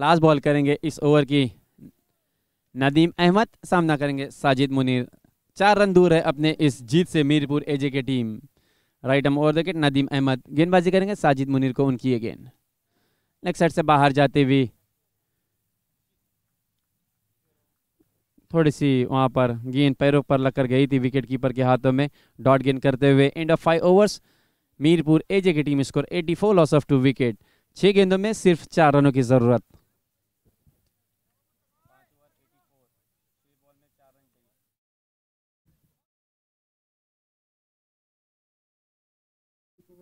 लास्ट बॉल करेंगे इस ओवर की नदीम अहमद सामना करेंगे साजिद मुनीर चार रन दूर है अपने इस जीत से मीरपुर एजे के team right arm over wicket Nadeem Ahmed गेंदबाजी करेंगे साजिद मुनीर को उनकी ये गेंद लेग साइड से बाहर जाते हुए थोड़ी सी वहाँ पर गेंद पैरों पर लगकर गई थी विकेट कीपर के हाथों में डॉट गेंद करते हुए end of five overs Mirpur AJ की team score 84 loss of two wicket छः गेंदों में सिर्फ चार रनों की ज़रूरत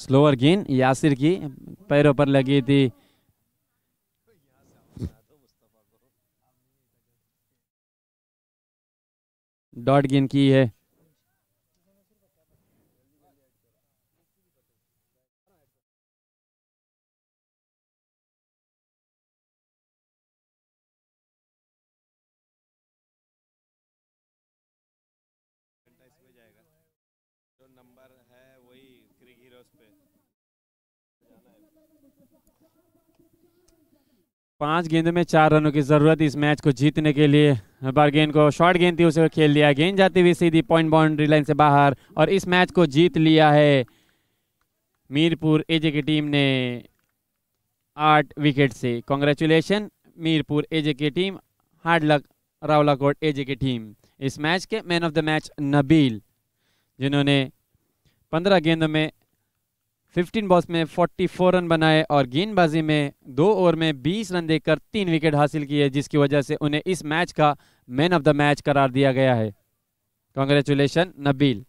स्लोअर गेंद यासिर की पैरों पर लगी थी डॉट गेंद की है पांच गेंदों में चार रनों की जरूरत इस मैच को जीतने के लिए बार गेंद को शॉर्ट गेंद थी उसे खेल लिया गेंद जाती हुई सीधी पॉइंट बाउंड्री लाइन से बाहर और इस मैच को जीत लिया है मीरपुर एजे की टीम ने आठ विकेट से कॉन्ग्रेचुलेशन मीरपुर एजे की team hard luck Kot AJ की टीम इस मैच के man of the match Nabeel जिन्होंने पंद्रह गेंदों में फिफ्टीन बॉल्स में फोर्टी फोर रन बनाए और गेंदबाजी में दो ओवर में बीस रन देकर तीन विकेट हासिल किए जिसकी वजह से उन्हें इस मैच का मैन ऑफ द मैच करार दिया गया है कॉन्ग्रेचुलेशन नबील